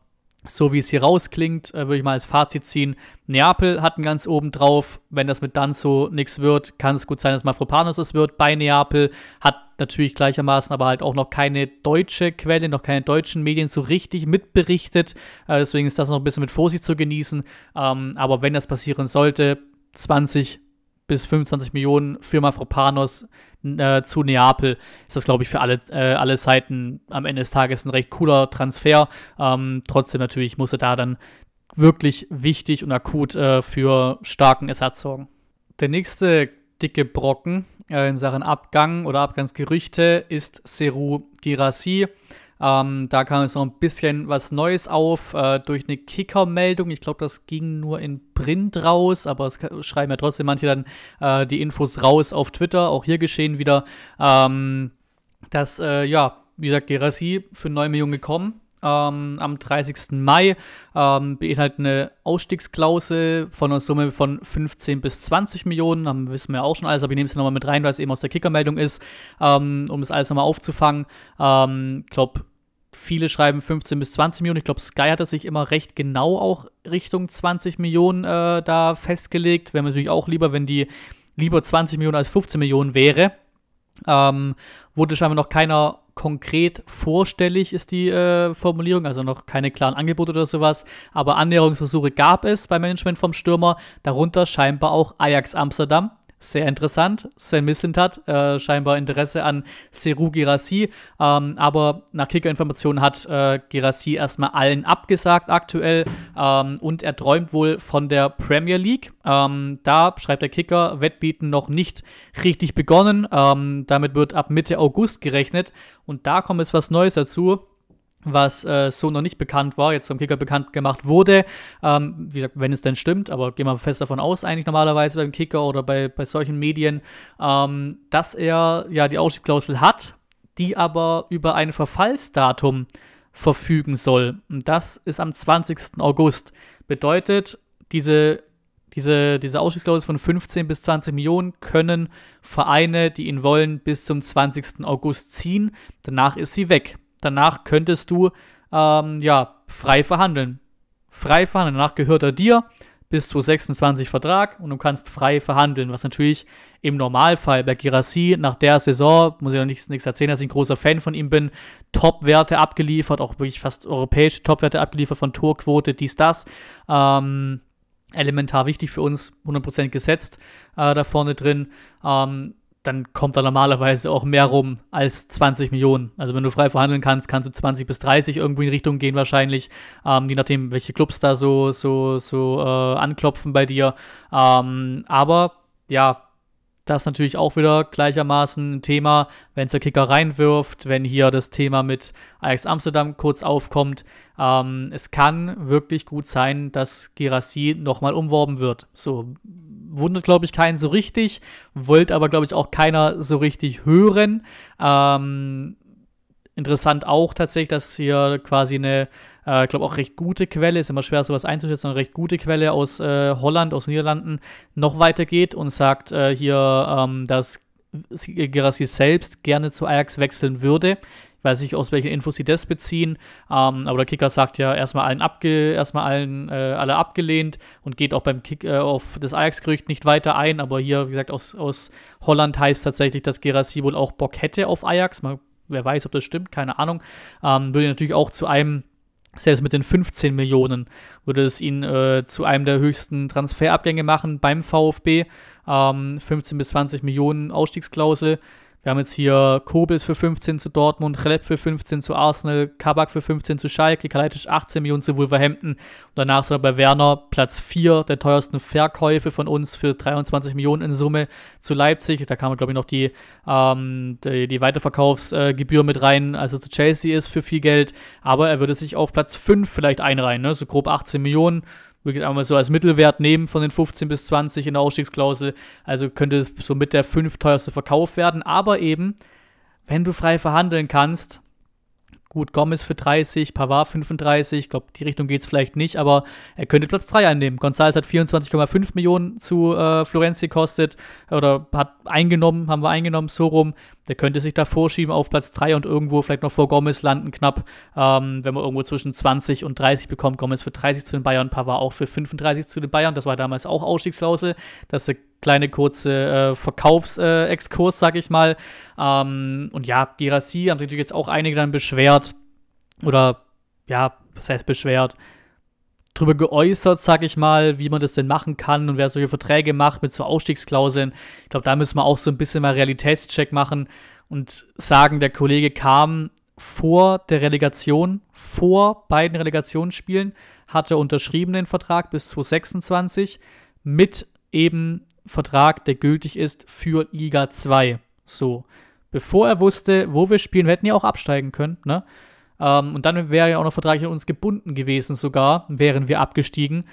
so wie es hier rausklingt, äh, würde ich mal als Fazit ziehen. Neapel hat einen ganz oben drauf. Wenn das mit Danzo nichts wird, kann es gut sein, dass Mafropanos es wird. Bei Neapel hat natürlich gleichermaßen aber halt auch noch keine deutsche Quelle, noch keine deutschen Medien so richtig mitberichtet. Äh, deswegen ist das noch ein bisschen mit Vorsicht zu genießen. Ähm, aber wenn das passieren sollte, 20 bis 25 Millionen Firma Mafropanos äh, zu Neapel ist das, glaube ich, für alle, äh, alle Seiten am Ende des Tages ein recht cooler Transfer. Ähm, trotzdem natürlich musste da dann wirklich wichtig und akut äh, für starken Ersatz sorgen. Der nächste dicke Brocken äh, in Sachen Abgang oder Abgangsgerüchte ist Seru Girassi. Ähm, da kam jetzt noch ein bisschen was Neues auf äh, durch eine Kicker-Meldung. Ich glaube, das ging nur in Print raus, aber es schreiben ja trotzdem manche dann äh, die Infos raus auf Twitter. Auch hier geschehen wieder, ähm, dass, äh, ja, wie gesagt, Gerassi für 9 Millionen gekommen ähm, am 30. Mai, ähm, beinhaltet eine Ausstiegsklausel von einer Summe von 15 bis 20 Millionen. Dann wissen wir auch schon alles, aber ich nehme es nochmal mit rein, weil es eben aus der Kickermeldung ist, ähm, um es alles nochmal aufzufangen. Ähm, ich glaube, viele schreiben 15 bis 20 Millionen. Ich glaube, Sky hat es sich immer recht genau auch Richtung 20 Millionen äh, da festgelegt. Wäre natürlich auch lieber, wenn die lieber 20 Millionen als 15 Millionen wäre. Ähm, wurde scheinbar noch keiner konkret vorstellig ist die äh, Formulierung, also noch keine klaren Angebote oder sowas, aber Annäherungsversuche gab es beim Management vom Stürmer, darunter scheinbar auch Ajax Amsterdam, sehr interessant. Sven Missint hat äh, scheinbar Interesse an Seru Girassi, ähm, aber nach Kicker-Informationen hat äh, Girassi erstmal allen abgesagt aktuell ähm, und er träumt wohl von der Premier League. Ähm, da schreibt der Kicker, Wettbieten noch nicht richtig begonnen. Ähm, damit wird ab Mitte August gerechnet und da kommt jetzt was Neues dazu was äh, so noch nicht bekannt war, jetzt vom Kicker bekannt gemacht wurde. Ähm, wie gesagt, wenn es denn stimmt, aber gehen wir fest davon aus, eigentlich normalerweise beim Kicker oder bei, bei solchen Medien, ähm, dass er ja die Ausstiegsklausel hat, die aber über ein Verfallsdatum verfügen soll. Und das ist am 20. August. Bedeutet, diese, diese, diese Ausstiegsklausel von 15 bis 20 Millionen können Vereine, die ihn wollen, bis zum 20. August ziehen. Danach ist sie weg. Danach könntest du ähm, ja frei verhandeln. Frei verhandeln. Danach gehört er dir bis zu 26 Vertrag und du kannst frei verhandeln, was natürlich im Normalfall bei Girassi nach der Saison, muss ich noch nichts, nichts erzählen, dass ich ein großer Fan von ihm bin, Top-Werte abgeliefert, auch wirklich fast europäische Top-Werte abgeliefert von Torquote, dies, das. Ähm, elementar wichtig für uns, 100% gesetzt äh, da vorne drin. Ähm, dann kommt da normalerweise auch mehr rum als 20 Millionen. Also wenn du frei verhandeln kannst, kannst du 20 bis 30 irgendwo in Richtung gehen wahrscheinlich, ähm, je nachdem, welche Clubs da so, so, so äh, anklopfen bei dir. Ähm, aber ja, das ist natürlich auch wieder gleichermaßen ein Thema, wenn es der Kicker reinwirft, wenn hier das Thema mit Ajax Amsterdam kurz aufkommt. Ähm, es kann wirklich gut sein, dass Gerassi nochmal umworben wird. So, wundert, glaube ich, keinen so richtig, wollte aber, glaube ich, auch keiner so richtig hören. Ähm, interessant auch tatsächlich, dass hier quasi eine, äh, glaube auch recht gute Quelle, ist immer schwer sowas einzuschätzen, eine recht gute Quelle aus äh, Holland, aus Niederlanden noch weitergeht und sagt äh, hier, ähm, dass Gerassi selbst gerne zu Ajax wechseln würde weiß ich, aus welchen Infos sie das beziehen. Ähm, aber der Kicker sagt ja erstmal allen abge, erstmal allen äh, alle abgelehnt und geht auch beim Kick äh, auf das Ajax-Gerücht nicht weiter ein. Aber hier, wie gesagt, aus, aus Holland heißt tatsächlich, dass Gerassi wohl auch Bock hätte auf Ajax. Mal, wer weiß, ob das stimmt, keine Ahnung. Ähm, würde natürlich auch zu einem selbst mit den 15 Millionen würde es ihn äh, zu einem der höchsten Transferabgänge machen beim VfB. Ähm, 15 bis 20 Millionen Ausstiegsklausel. Wir haben jetzt hier Kobels für 15 zu Dortmund, Chleb für 15 zu Arsenal, Kabak für 15 zu Schalke, Kaleitisch 18 Millionen zu Wolverhampton. Und danach sind wir bei Werner Platz 4 der teuersten Verkäufe von uns für 23 Millionen in Summe zu Leipzig. Da kam, glaube ich, noch die, ähm, die, die Weiterverkaufsgebühr mit rein, als er zu Chelsea ist für viel Geld. Aber er würde sich auf Platz 5 vielleicht einreihen, ne? so grob 18 Millionen wirklich einmal so als Mittelwert nehmen von den 15 bis 20 in der Ausstiegsklausel. Also könnte somit der fünf teuerste Verkauf werden. Aber eben, wenn du frei verhandeln kannst, gut, Gomez für 30, Pavard 35, ich glaube, die Richtung geht es vielleicht nicht, aber er könnte Platz 3 einnehmen. González hat 24,5 Millionen zu äh, Florenzi gekostet oder hat eingenommen, haben wir eingenommen, so rum. Der könnte sich da vorschieben auf Platz 3 und irgendwo vielleicht noch vor Gomez landen, knapp. Ähm, wenn man irgendwo zwischen 20 und 30 bekommt, Gomez für 30 zu den Bayern, Pavard auch für 35 zu den Bayern. Das war damals auch Ausstiegslause. Das ist eine kleine kurze äh, Verkaufsexkurs, äh, sag ich mal. Ähm, und ja, Girassi haben sich natürlich jetzt auch einige dann beschwert oder ja, was heißt beschwert? drüber geäußert, sag ich mal, wie man das denn machen kann und wer solche Verträge macht mit so Ausstiegsklauseln. Ich glaube, da müssen wir auch so ein bisschen mal Realitätscheck machen und sagen, der Kollege kam vor der Relegation, vor beiden Relegationsspielen, hatte unterschrieben den Vertrag bis 2026 mit eben Vertrag, der gültig ist für Liga 2. So, bevor er wusste, wo wir spielen, wir hätten ja auch absteigen können, ne? Ähm, und dann wäre ja auch noch vertraglich an uns gebunden gewesen, sogar, wären wir abgestiegen.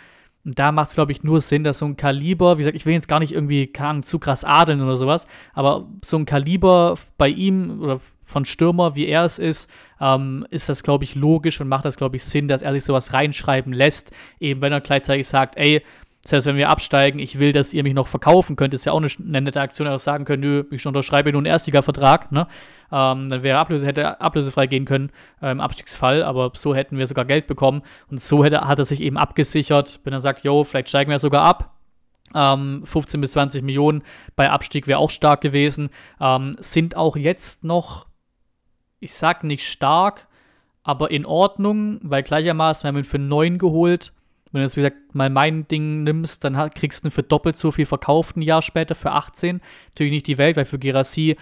Und da macht es, glaube ich, nur Sinn, dass so ein Kaliber, wie gesagt, ich will jetzt gar nicht irgendwie, keine Ahnung, zu krass adeln oder sowas, aber so ein Kaliber bei ihm oder von Stürmer, wie er es ist, ähm, ist das, glaube ich, logisch und macht das, glaube ich, Sinn, dass er sich sowas reinschreiben lässt, eben wenn er gleichzeitig sagt, ey, selbst wenn wir absteigen, ich will, dass ihr mich noch verkaufen könnt, ist ja auch eine, eine nette Aktion, auch sagen können, nö, ich unterschreibe nur einen Erstliga-Vertrag, ne? Ähm, dann wäre Ablöse, hätte ablösefrei gehen können äh, im Abstiegsfall, aber so hätten wir sogar Geld bekommen und so hätte, hat er sich eben abgesichert, wenn er sagt, yo, vielleicht steigen wir sogar ab, 15 ähm, bis 20 Millionen bei Abstieg wäre auch stark gewesen. Ähm, sind auch jetzt noch, ich sag nicht stark, aber in Ordnung, weil gleichermaßen wir haben ihn für 9 geholt. Wenn du jetzt, wie gesagt, mal mein Ding nimmst, dann kriegst du für doppelt so viel verkauft ein Jahr später, für 18. Natürlich nicht die Welt, weil für Girassi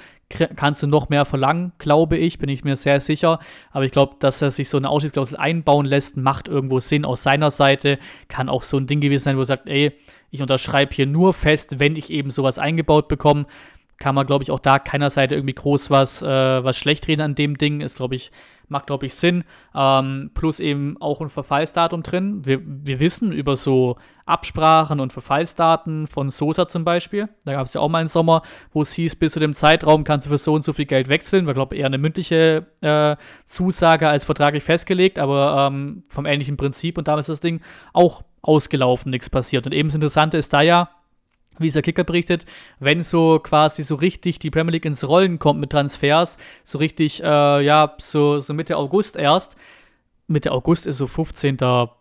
kannst du noch mehr verlangen, glaube ich, bin ich mir sehr sicher. Aber ich glaube, dass er sich so eine Ausschließklausel einbauen lässt, macht irgendwo Sinn aus seiner Seite. Kann auch so ein Ding gewesen sein, wo er sagt, ey, ich unterschreibe hier nur fest, wenn ich eben sowas eingebaut bekomme kann man, glaube ich, auch da keiner Seite irgendwie groß was, äh, was schlecht reden an dem Ding. Ist, glaube ich, macht, glaube ich, Sinn. Ähm, plus eben auch ein Verfallsdatum drin. Wir, wir wissen über so Absprachen und Verfallsdaten von Sosa zum Beispiel. Da gab es ja auch mal einen Sommer, wo es hieß, bis zu dem Zeitraum kannst du für so und so viel Geld wechseln. War, glaube ich, eher eine mündliche äh, Zusage als vertraglich festgelegt, aber ähm, vom ähnlichen Prinzip. Und damit ist das Ding auch ausgelaufen, nichts passiert. Und eben das Interessante ist da ja, wie es der Kicker berichtet, wenn so quasi so richtig die Premier League ins Rollen kommt mit Transfers, so richtig, äh, ja, so, so Mitte August erst. Mitte August ist so 15.,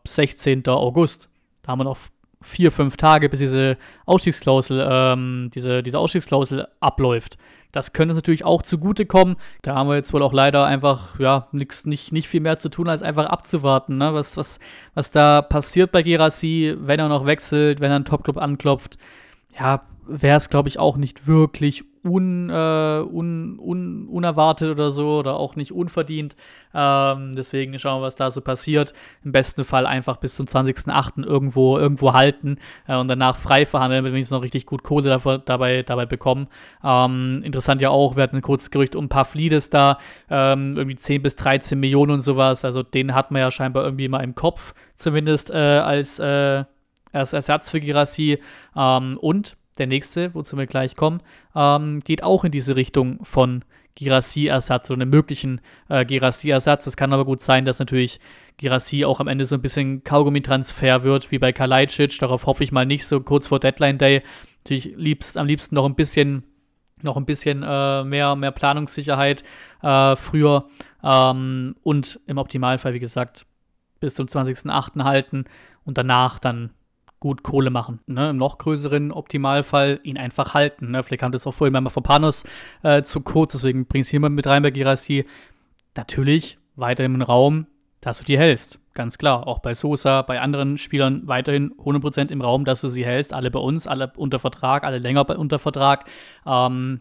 16. August. Da haben wir noch vier, fünf Tage, bis diese Ausstiegsklausel, ähm, diese, diese Ausstiegsklausel abläuft. Das könnte uns natürlich auch zugutekommen. Da haben wir jetzt wohl auch leider einfach, ja, nix, nicht, nicht viel mehr zu tun, als einfach abzuwarten, ne? was, was, was da passiert bei Gerasi, wenn er noch wechselt, wenn er einen Topclub anklopft ja, wäre es, glaube ich, auch nicht wirklich un, äh, un, un, unerwartet oder so oder auch nicht unverdient. Ähm, deswegen schauen wir, was da so passiert. Im besten Fall einfach bis zum 20.08. irgendwo irgendwo halten äh, und danach frei verhandeln, wenn wir jetzt noch richtig gut Kohle davor, dabei, dabei bekommen. Ähm, interessant ja auch, wir hatten ein kurzes Gerücht um Pavlides da, ähm, irgendwie 10 bis 13 Millionen und sowas. Also den hat man ja scheinbar irgendwie mal im Kopf, zumindest äh, als Äh, als Ersatz für Girassi. Ähm, und der nächste, wozu wir gleich kommen, ähm, geht auch in diese Richtung von Girassi-Ersatz oder einem möglichen äh, Girassi-Ersatz. Es kann aber gut sein, dass natürlich Girassi auch am Ende so ein bisschen Kaugummi-Transfer wird, wie bei Kalajdzic. Darauf hoffe ich mal nicht, so kurz vor Deadline-Day. Natürlich liebst, am liebsten noch ein bisschen noch ein bisschen äh, mehr, mehr Planungssicherheit äh, früher ähm, und im Optimalfall, wie gesagt, bis zum 20.08. halten und danach dann gut Kohle machen. Ne? Im noch größeren Optimalfall ihn einfach halten. Ne? Vielleicht kam das auch vorhin bei Mafopanos äh, zu kurz, deswegen bringst du hier mal mit rein bei Girassi. Natürlich weiterhin im Raum, dass du die hältst. Ganz klar. Auch bei Sosa, bei anderen Spielern weiterhin 100% im Raum, dass du sie hältst. Alle bei uns, alle unter Vertrag, alle länger bei, unter Vertrag. Ähm,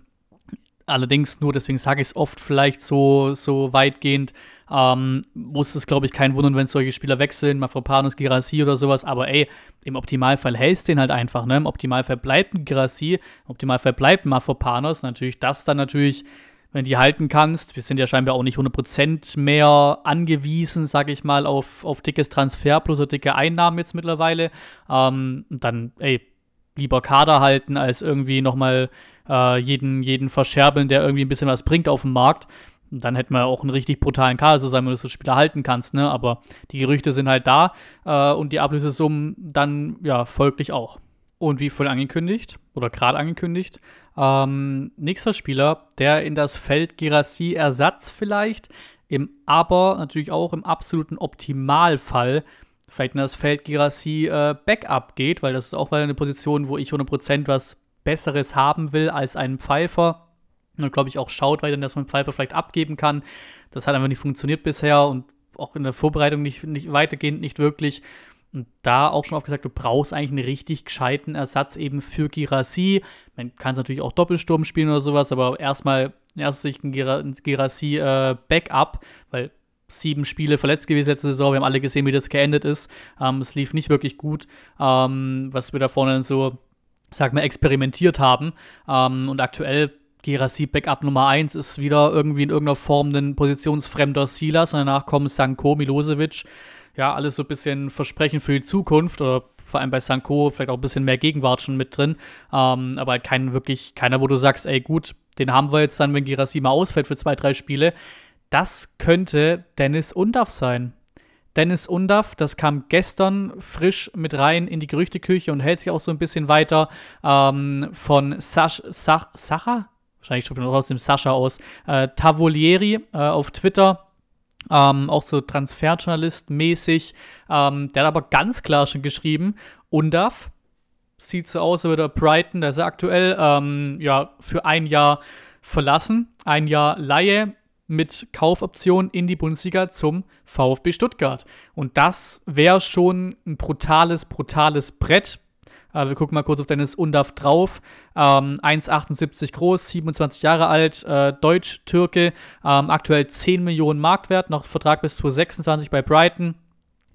Allerdings nur, deswegen sage ich es oft vielleicht so, so weitgehend, ähm, muss es, glaube ich, kein wundern, wenn solche Spieler wechseln, Mafropanos, Girassi oder sowas, aber ey, im Optimalfall hältst du den halt einfach, ne? Im Optimalfall bleibt ein Girassi, im Optimalfall bleibt ein Mafropanos, natürlich das dann natürlich, wenn du die halten kannst, wir sind ja scheinbar auch nicht 100% mehr angewiesen, sage ich mal, auf, auf dickes Transfer plus dicke Einnahmen jetzt mittlerweile, ähm, dann, ey, lieber Kader halten, als irgendwie nochmal mal äh, jeden, jeden verscherbeln, der irgendwie ein bisschen was bringt auf dem Markt. dann hätten wir auch einen richtig brutalen Kader zusammen, wenn du so Spieler halten kannst, ne? Aber die Gerüchte sind halt da äh, und die Ablösesummen dann ja folglich auch. Und wie vorhin angekündigt oder gerade angekündigt, ähm, nächster Spieler, der in das Feld Girassi Ersatz vielleicht, im aber natürlich auch im absoluten Optimalfall vielleicht in das Feld Girassi äh, Backup geht, weil das ist auch eine Position, wo ich 100% was Besseres haben will als einen Pfeifer. Und glaube ich auch schaut weiterhin, dass man Pfeifer vielleicht abgeben kann. Das hat einfach nicht funktioniert bisher und auch in der Vorbereitung nicht, nicht weitergehend nicht wirklich. Und da auch schon oft gesagt, du brauchst eigentlich einen richtig gescheiten Ersatz eben für Girassi. Man kann es natürlich auch Doppelsturm spielen oder sowas, aber erstmal erst sich ein Girassi-Backup, äh, weil sieben Spiele verletzt gewesen letzte Saison. Wir haben alle gesehen, wie das geendet ist. Ähm, es lief nicht wirklich gut, ähm, was wir da vorne so sag mal, experimentiert haben. Ähm, und aktuell Gerasi Backup Nummer 1 ist wieder irgendwie in irgendeiner Form ein positionsfremder Silas. Und danach kommen Sanko, Milosevic. Ja, alles so ein bisschen Versprechen für die Zukunft oder vor allem bei Sanko vielleicht auch ein bisschen mehr Gegenwart schon mit drin. Ähm, aber halt kein, wirklich keiner, wo du sagst, ey gut, den haben wir jetzt dann, wenn Gerasi mal ausfällt für zwei, drei Spiele. Das könnte Dennis Undaff sein. Dennis Undaff, das kam gestern frisch mit rein in die Gerüchteküche und hält sich auch so ein bisschen weiter ähm, von Sasch, Sach, Sacha, wahrscheinlich spricht man trotzdem Sascha aus, äh, Tavolieri äh, auf Twitter. Ähm, auch so Transferjournalist-mäßig. Ähm, der hat aber ganz klar schon geschrieben, Undaff sieht so aus, als würde er Brighton, der ist aktuell, ähm, ja, für ein Jahr verlassen. Ein Jahr Laie, mit Kaufoption in die Bundesliga zum VfB Stuttgart. Und das wäre schon ein brutales, brutales Brett. Äh, wir gucken mal kurz auf Dennis Undaf drauf. Ähm, 1,78 groß, 27 Jahre alt, äh, Deutsch, Türke, ähm, aktuell 10 Millionen Marktwert, noch Vertrag bis 2026 bei Brighton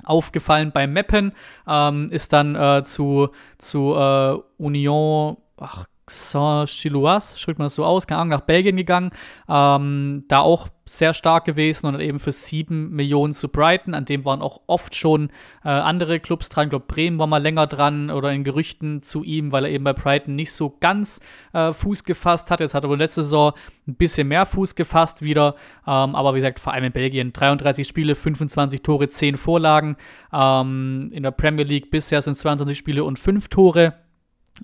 aufgefallen bei Meppen, ähm, ist dann äh, zu, zu äh, Union, ach Saint-Chilois, schreibt man das so aus, keine Ahnung, nach Belgien gegangen. Ähm, da auch sehr stark gewesen und eben für 7 Millionen zu Brighton. An dem waren auch oft schon äh, andere Clubs dran. Ich glaube, Bremen war mal länger dran oder in Gerüchten zu ihm, weil er eben bei Brighton nicht so ganz äh, Fuß gefasst hat. Jetzt hat er wohl letzte Saison ein bisschen mehr Fuß gefasst wieder. Ähm, aber wie gesagt, vor allem in Belgien 33 Spiele, 25 Tore, 10 Vorlagen. Ähm, in der Premier League bisher sind es 22 Spiele und 5 Tore.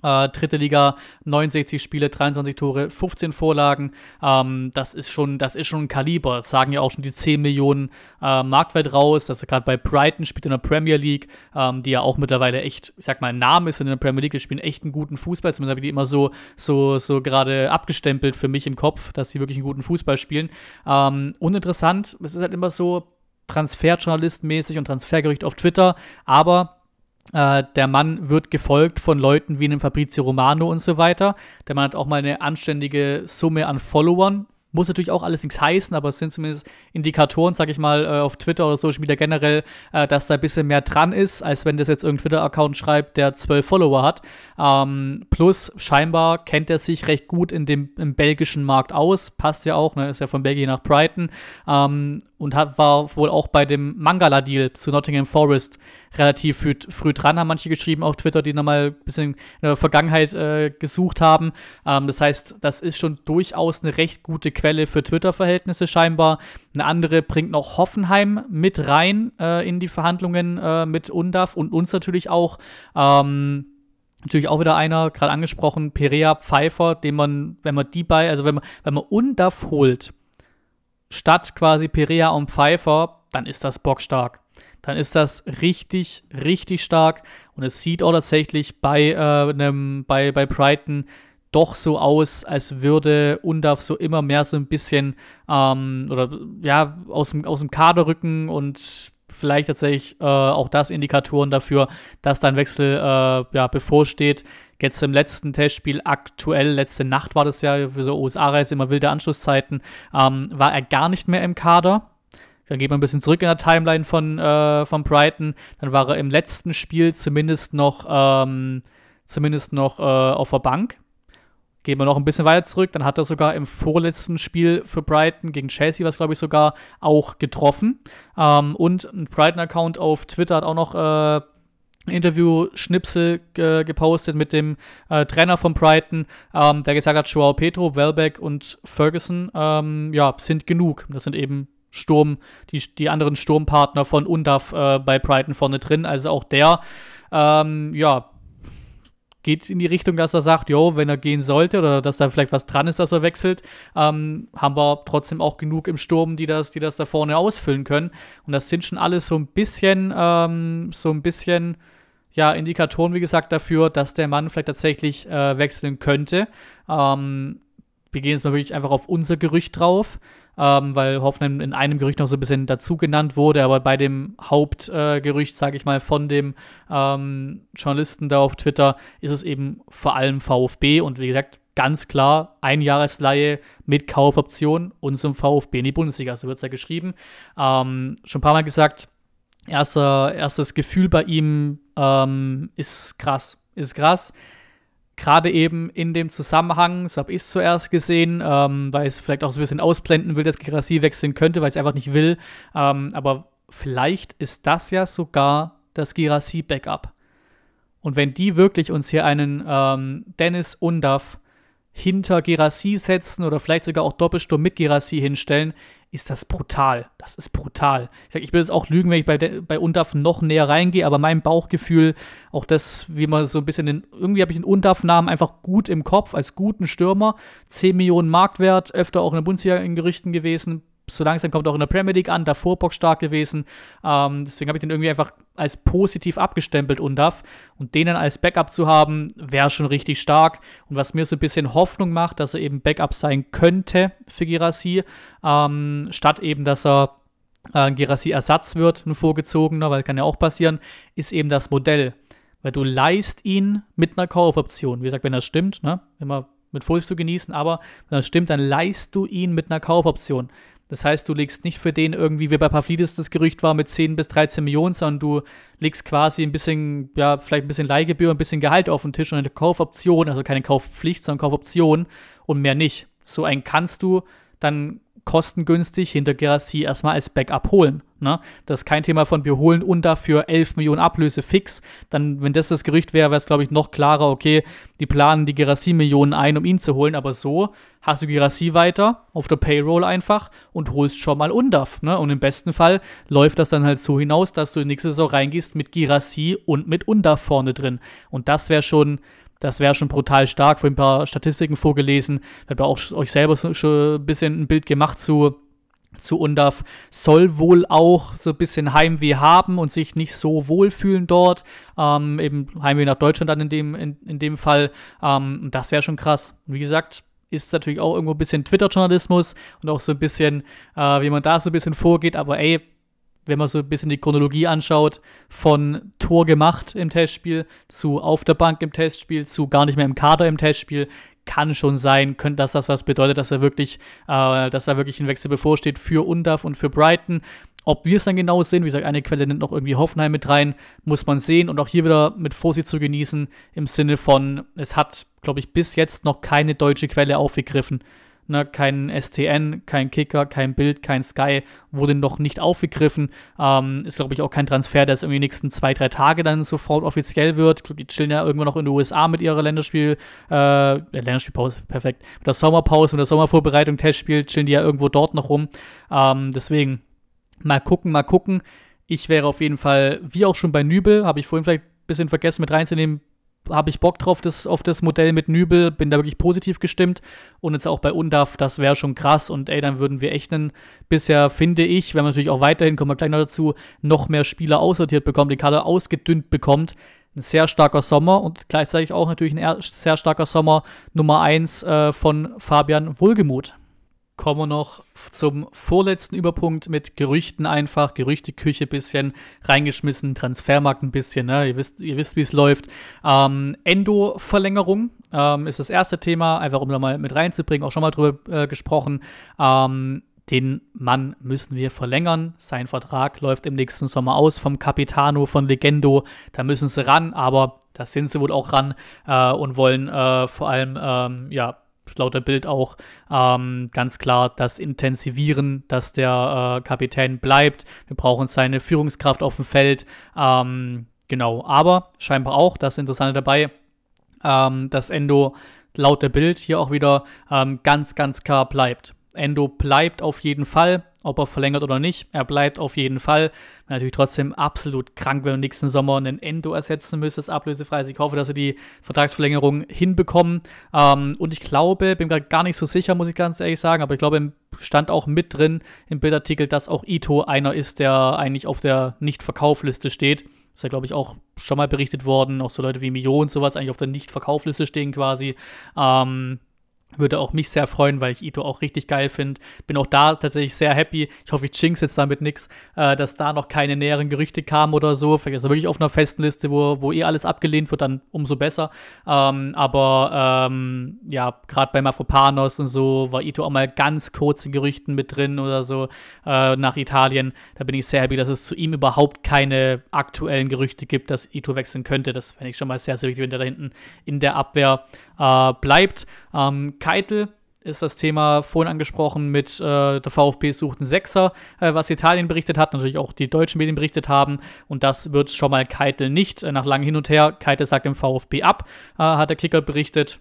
Äh, dritte Liga, 69 Spiele, 23 Tore, 15 Vorlagen. Ähm, das, ist schon, das ist schon ein Kaliber. Das sagen ja auch schon die 10 Millionen äh, Marktwert raus, Das ist gerade bei Brighton spielt in der Premier League, ähm, die ja auch mittlerweile echt, ich sag mal, ein Name ist in der Premier League. Die spielen echt einen guten Fußball. Zumindest habe ich die immer so, so, so gerade abgestempelt für mich im Kopf, dass sie wirklich einen guten Fußball spielen. Ähm, uninteressant, es ist halt immer so transferjournalistmäßig und transfergerücht auf Twitter, aber äh, der Mann wird gefolgt von Leuten wie einem Fabrizio Romano und so weiter. Der Mann hat auch mal eine anständige Summe an Followern. Muss natürlich auch alles nichts heißen, aber es sind zumindest Indikatoren, sag ich mal, äh, auf Twitter oder Social Media generell, äh, dass da ein bisschen mehr dran ist, als wenn das jetzt irgendein Twitter-Account schreibt, der zwölf Follower hat. Ähm, plus, scheinbar kennt er sich recht gut in dem, im belgischen Markt aus. Passt ja auch, ne? ist ja von Belgien nach Brighton. Ähm, und hat, war wohl auch bei dem Mangala-Deal zu Nottingham Forest relativ früh, früh, dran, haben manche geschrieben auf Twitter, die nochmal ein bisschen in der Vergangenheit äh, gesucht haben. Ähm, das heißt, das ist schon durchaus eine recht gute Quelle für Twitter-Verhältnisse scheinbar. Eine andere bringt noch Hoffenheim mit rein äh, in die Verhandlungen äh, mit UNDAF und uns natürlich auch. Ähm, Natürlich auch wieder einer, gerade angesprochen, Perea Pfeiffer, den man, wenn man die bei, also wenn man, wenn man UNDAF holt, statt quasi Perea und Pfeiffer, dann ist das bockstark. Dann ist das richtig, richtig stark. Und es sieht auch tatsächlich bei, äh, einem, bei, bei Brighton doch so aus, als würde Undaf so immer mehr so ein bisschen ähm, oder ja, aus dem, aus dem Kader rücken und vielleicht tatsächlich äh, auch das Indikatoren dafür, dass dein Wechsel äh, ja, bevorsteht. Jetzt im letzten Testspiel aktuell, letzte Nacht war das ja für so USA-Reise immer wilde Anschlusszeiten, ähm, war er gar nicht mehr im Kader. Dann geht man ein bisschen zurück in der Timeline von, äh, von Brighton. Dann war er im letzten Spiel zumindest noch, ähm, zumindest noch äh, auf der Bank. Gehen wir noch ein bisschen weiter zurück, dann hat er sogar im vorletzten Spiel für Brighton gegen Chelsea, was glaube ich sogar auch getroffen. Ähm, und ein Brighton-Account auf Twitter hat auch noch äh, Interview-Schnipsel äh, gepostet mit dem äh, Trainer von Brighton, ähm, der gesagt hat, Joao Petro, Welbeck und Ferguson ähm, ja, sind genug. Das sind eben Sturm, die, die anderen Sturmpartner von UNDAF äh, bei Brighton vorne drin. Also auch der ähm, ja, geht in die Richtung, dass er sagt, jo, wenn er gehen sollte oder dass da vielleicht was dran ist, dass er wechselt, ähm, haben wir trotzdem auch genug im Sturm, die das, die das da vorne ausfüllen können. Und das sind schon alles so ein bisschen, ähm, so ein bisschen, ja, Indikatoren, wie gesagt, dafür, dass der Mann vielleicht tatsächlich äh, wechseln könnte. Ähm, wir gehen jetzt mal wirklich einfach auf unser Gerücht drauf, ähm, weil Hoffenheim in einem Gerücht noch so ein bisschen dazu genannt wurde, aber bei dem Hauptgerücht, äh, sage ich mal, von dem ähm, Journalisten da auf Twitter ist es eben vor allem VfB und wie gesagt, ganz klar, Einjahresleihe mit Kaufoption und zum VfB in die Bundesliga, so wird es ja geschrieben. Ähm, schon ein paar Mal gesagt, erster, erstes Gefühl bei ihm ähm, ist krass, ist krass gerade eben in dem Zusammenhang, so habe ich es zuerst gesehen, ähm, weil es vielleicht auch so ein bisschen ausblenden will, dass Gerassi wechseln könnte, weil es einfach nicht will. Ähm, aber vielleicht ist das ja sogar das Girassi-Backup. Und wenn die wirklich uns hier einen ähm, Dennis Undav hinter Girassi setzen oder vielleicht sogar auch Doppelsturm mit Girassi hinstellen, ist das brutal. Das ist brutal. Ich, sag, ich will jetzt auch lügen, wenn ich bei, de, bei UNDAF noch näher reingehe, aber mein Bauchgefühl, auch das, wie man so ein bisschen den, irgendwie habe ich den UNDAF-Namen einfach gut im Kopf, als guten Stürmer. 10 Millionen Marktwert, öfter auch in der Bundesliga in Gerüchten gewesen, so langsam kommt auch in der Premier League an, davor bockstark gewesen. Ähm, deswegen habe ich den irgendwie einfach als positiv abgestempelt UNDAF. Und den dann als Backup zu haben, wäre schon richtig stark. Und was mir so ein bisschen Hoffnung macht, dass er eben Backup sein könnte für Girassi, ähm, statt eben, dass er äh, Girassi Ersatz wird, ein vorgezogener, weil kann ja auch passieren, ist eben das Modell. Weil du leist ihn mit einer Kaufoption. Wie gesagt, wenn das stimmt, ne? immer mit Vorsicht zu genießen, aber wenn das stimmt, dann leist du ihn mit einer Kaufoption. Das heißt, du legst nicht für den irgendwie, wie bei Pavlidis das Gerücht war, mit 10 bis 13 Millionen, sondern du legst quasi ein bisschen, ja, vielleicht ein bisschen Leihgebühr, ein bisschen Gehalt auf den Tisch und eine Kaufoption, also keine Kaufpflicht, sondern Kaufoption und mehr nicht. So einen kannst du dann kostengünstig hinter Gerassi erstmal als Backup holen. Ne? Das ist kein Thema von, wir holen und dafür 11 Millionen Ablöse fix. Dann, wenn das das Gerücht wäre, wäre es, glaube ich, noch klarer, okay, die planen die Gerassi-Millionen ein, um ihn zu holen. Aber so hast du Gerassi weiter auf der Payroll einfach und holst schon mal Undaf. Ne? Und im besten Fall läuft das dann halt so hinaus, dass du in nächste Saison reingehst mit Girassi und mit Undaf vorne drin. Und das wäre schon das wäre schon brutal stark. Vorhin ein paar Statistiken vorgelesen. Habt ihr auch euch selber schon ein bisschen ein Bild gemacht zu zu Undaf soll wohl auch so ein bisschen Heimweh haben und sich nicht so wohlfühlen dort. Ähm, eben Heimweh nach Deutschland dann in dem, in, in dem Fall. Ähm, das wäre schon krass. wie gesagt, ist natürlich auch irgendwo ein bisschen Twitter-Journalismus und auch so ein bisschen, äh, wie man da so ein bisschen vorgeht. Aber ey, wenn man so ein bisschen die Chronologie anschaut, von Tor gemacht im Testspiel zu auf der Bank im Testspiel zu gar nicht mehr im Kader im Testspiel, kann schon sein, könnte das das was bedeutet, dass er wirklich, äh, dass da wirklich ein Wechsel bevorsteht für Undav und für Brighton. Ob wir es dann genau sehen, wie gesagt, eine Quelle nimmt noch irgendwie Hoffenheim mit rein, muss man sehen und auch hier wieder mit Vorsicht zu genießen, im Sinne von, es hat, glaube ich, bis jetzt noch keine deutsche Quelle aufgegriffen, Ne, kein STN, kein Kicker, kein Bild, kein Sky wurde noch nicht aufgegriffen. Ähm, ist, glaube ich, auch kein Transfer, der es irgendwie die nächsten zwei, drei Tage dann sofort offiziell wird. Ich glaube, die chillen ja irgendwann noch in den USA mit ihrer Länderspiel, äh, Länderspielpause, perfekt. Mit der Sommerpause, mit der Sommervorbereitung, Testspiel, chillen die ja irgendwo dort noch rum. Ähm, deswegen, mal gucken, mal gucken. Ich wäre auf jeden Fall, wie auch schon bei Nübel, habe ich vorhin vielleicht ein bisschen vergessen mit reinzunehmen, habe ich Bock drauf das, auf das Modell mit Nübel, bin da wirklich positiv gestimmt. Und jetzt auch bei UNDAF, das wäre schon krass. Und ey, dann würden wir echt einen, bisher finde ich, wenn man natürlich auch weiterhin, kommen wir gleich noch dazu, noch mehr Spieler aussortiert bekommt, die Kader ausgedünnt bekommt. Ein sehr starker Sommer und gleichzeitig auch natürlich ein sehr starker Sommer Nummer 1 äh, von Fabian Wohlgemuth kommen wir noch zum vorletzten Überpunkt mit Gerüchten einfach. Gerüchteküche bisschen reingeschmissen, Transfermarkt ein bisschen, ne? ihr wisst, ihr wisst wie es läuft. Ähm, Endo-Verlängerung ähm, ist das erste Thema, einfach um da mal mit reinzubringen, auch schon mal drüber äh, gesprochen. Ähm, den Mann müssen wir verlängern. Sein Vertrag läuft im nächsten Sommer aus vom Capitano, von Legendo. Da müssen sie ran, aber da sind sie wohl auch ran äh, und wollen äh, vor allem ähm, ja, Bild auch ähm, ganz klar das Intensivieren, dass der äh, Kapitän bleibt. Wir brauchen seine Führungskraft auf dem Feld. Ähm, genau, aber scheinbar auch, das Interessante dabei, ähm, dass Endo laut der Bild hier auch wieder ähm, ganz, ganz klar bleibt. Endo bleibt auf jeden Fall ob er verlängert oder nicht. Er bleibt auf jeden Fall. Wäre natürlich trotzdem absolut krank, wenn du nächsten Sommer einen Endo ersetzen müsstest, ablösefrei. Also ich hoffe, dass sie die Vertragsverlängerung hinbekommen. Ähm, und ich glaube, bin gerade gar nicht so sicher, muss ich ganz ehrlich sagen, aber ich glaube, stand auch mit drin im Bildartikel, dass auch Ito einer ist, der eigentlich auf der Nicht-Verkaufliste steht. Ist ja, glaube ich, auch schon mal berichtet worden. Auch so Leute wie Mio und sowas eigentlich auf der Nicht-Verkaufliste stehen quasi. Ähm, würde auch mich sehr freuen, weil ich Ito auch richtig geil finde. Bin auch da tatsächlich sehr happy. Ich hoffe, ich jinx jetzt damit nichts, äh, dass da noch keine näheren Gerüchte kamen oder so. Vielleicht ist er wirklich auf einer festen Liste, wo, wo eh alles abgelehnt wird, dann umso besser. Ähm, aber ähm, ja, gerade bei Mafropanos und so war Ito auch mal ganz kurz in Gerüchten mit drin oder so äh, nach Italien. Da bin ich sehr happy, dass es zu ihm überhaupt keine aktuellen Gerüchte gibt, dass Ito wechseln könnte. Das fände ich schon mal sehr, sehr wichtig, wenn der da hinten in der Abwehr äh, bleibt. Ähm, Keitel ist das Thema vorhin angesprochen mit äh, der VfB sucht einen Sechser, äh, was Italien berichtet hat, natürlich auch die deutschen Medien berichtet haben. Und das wird schon mal Keitel nicht. Äh, nach langem Hin und Her, Keitel sagt dem VfB ab, äh, hat der Kicker berichtet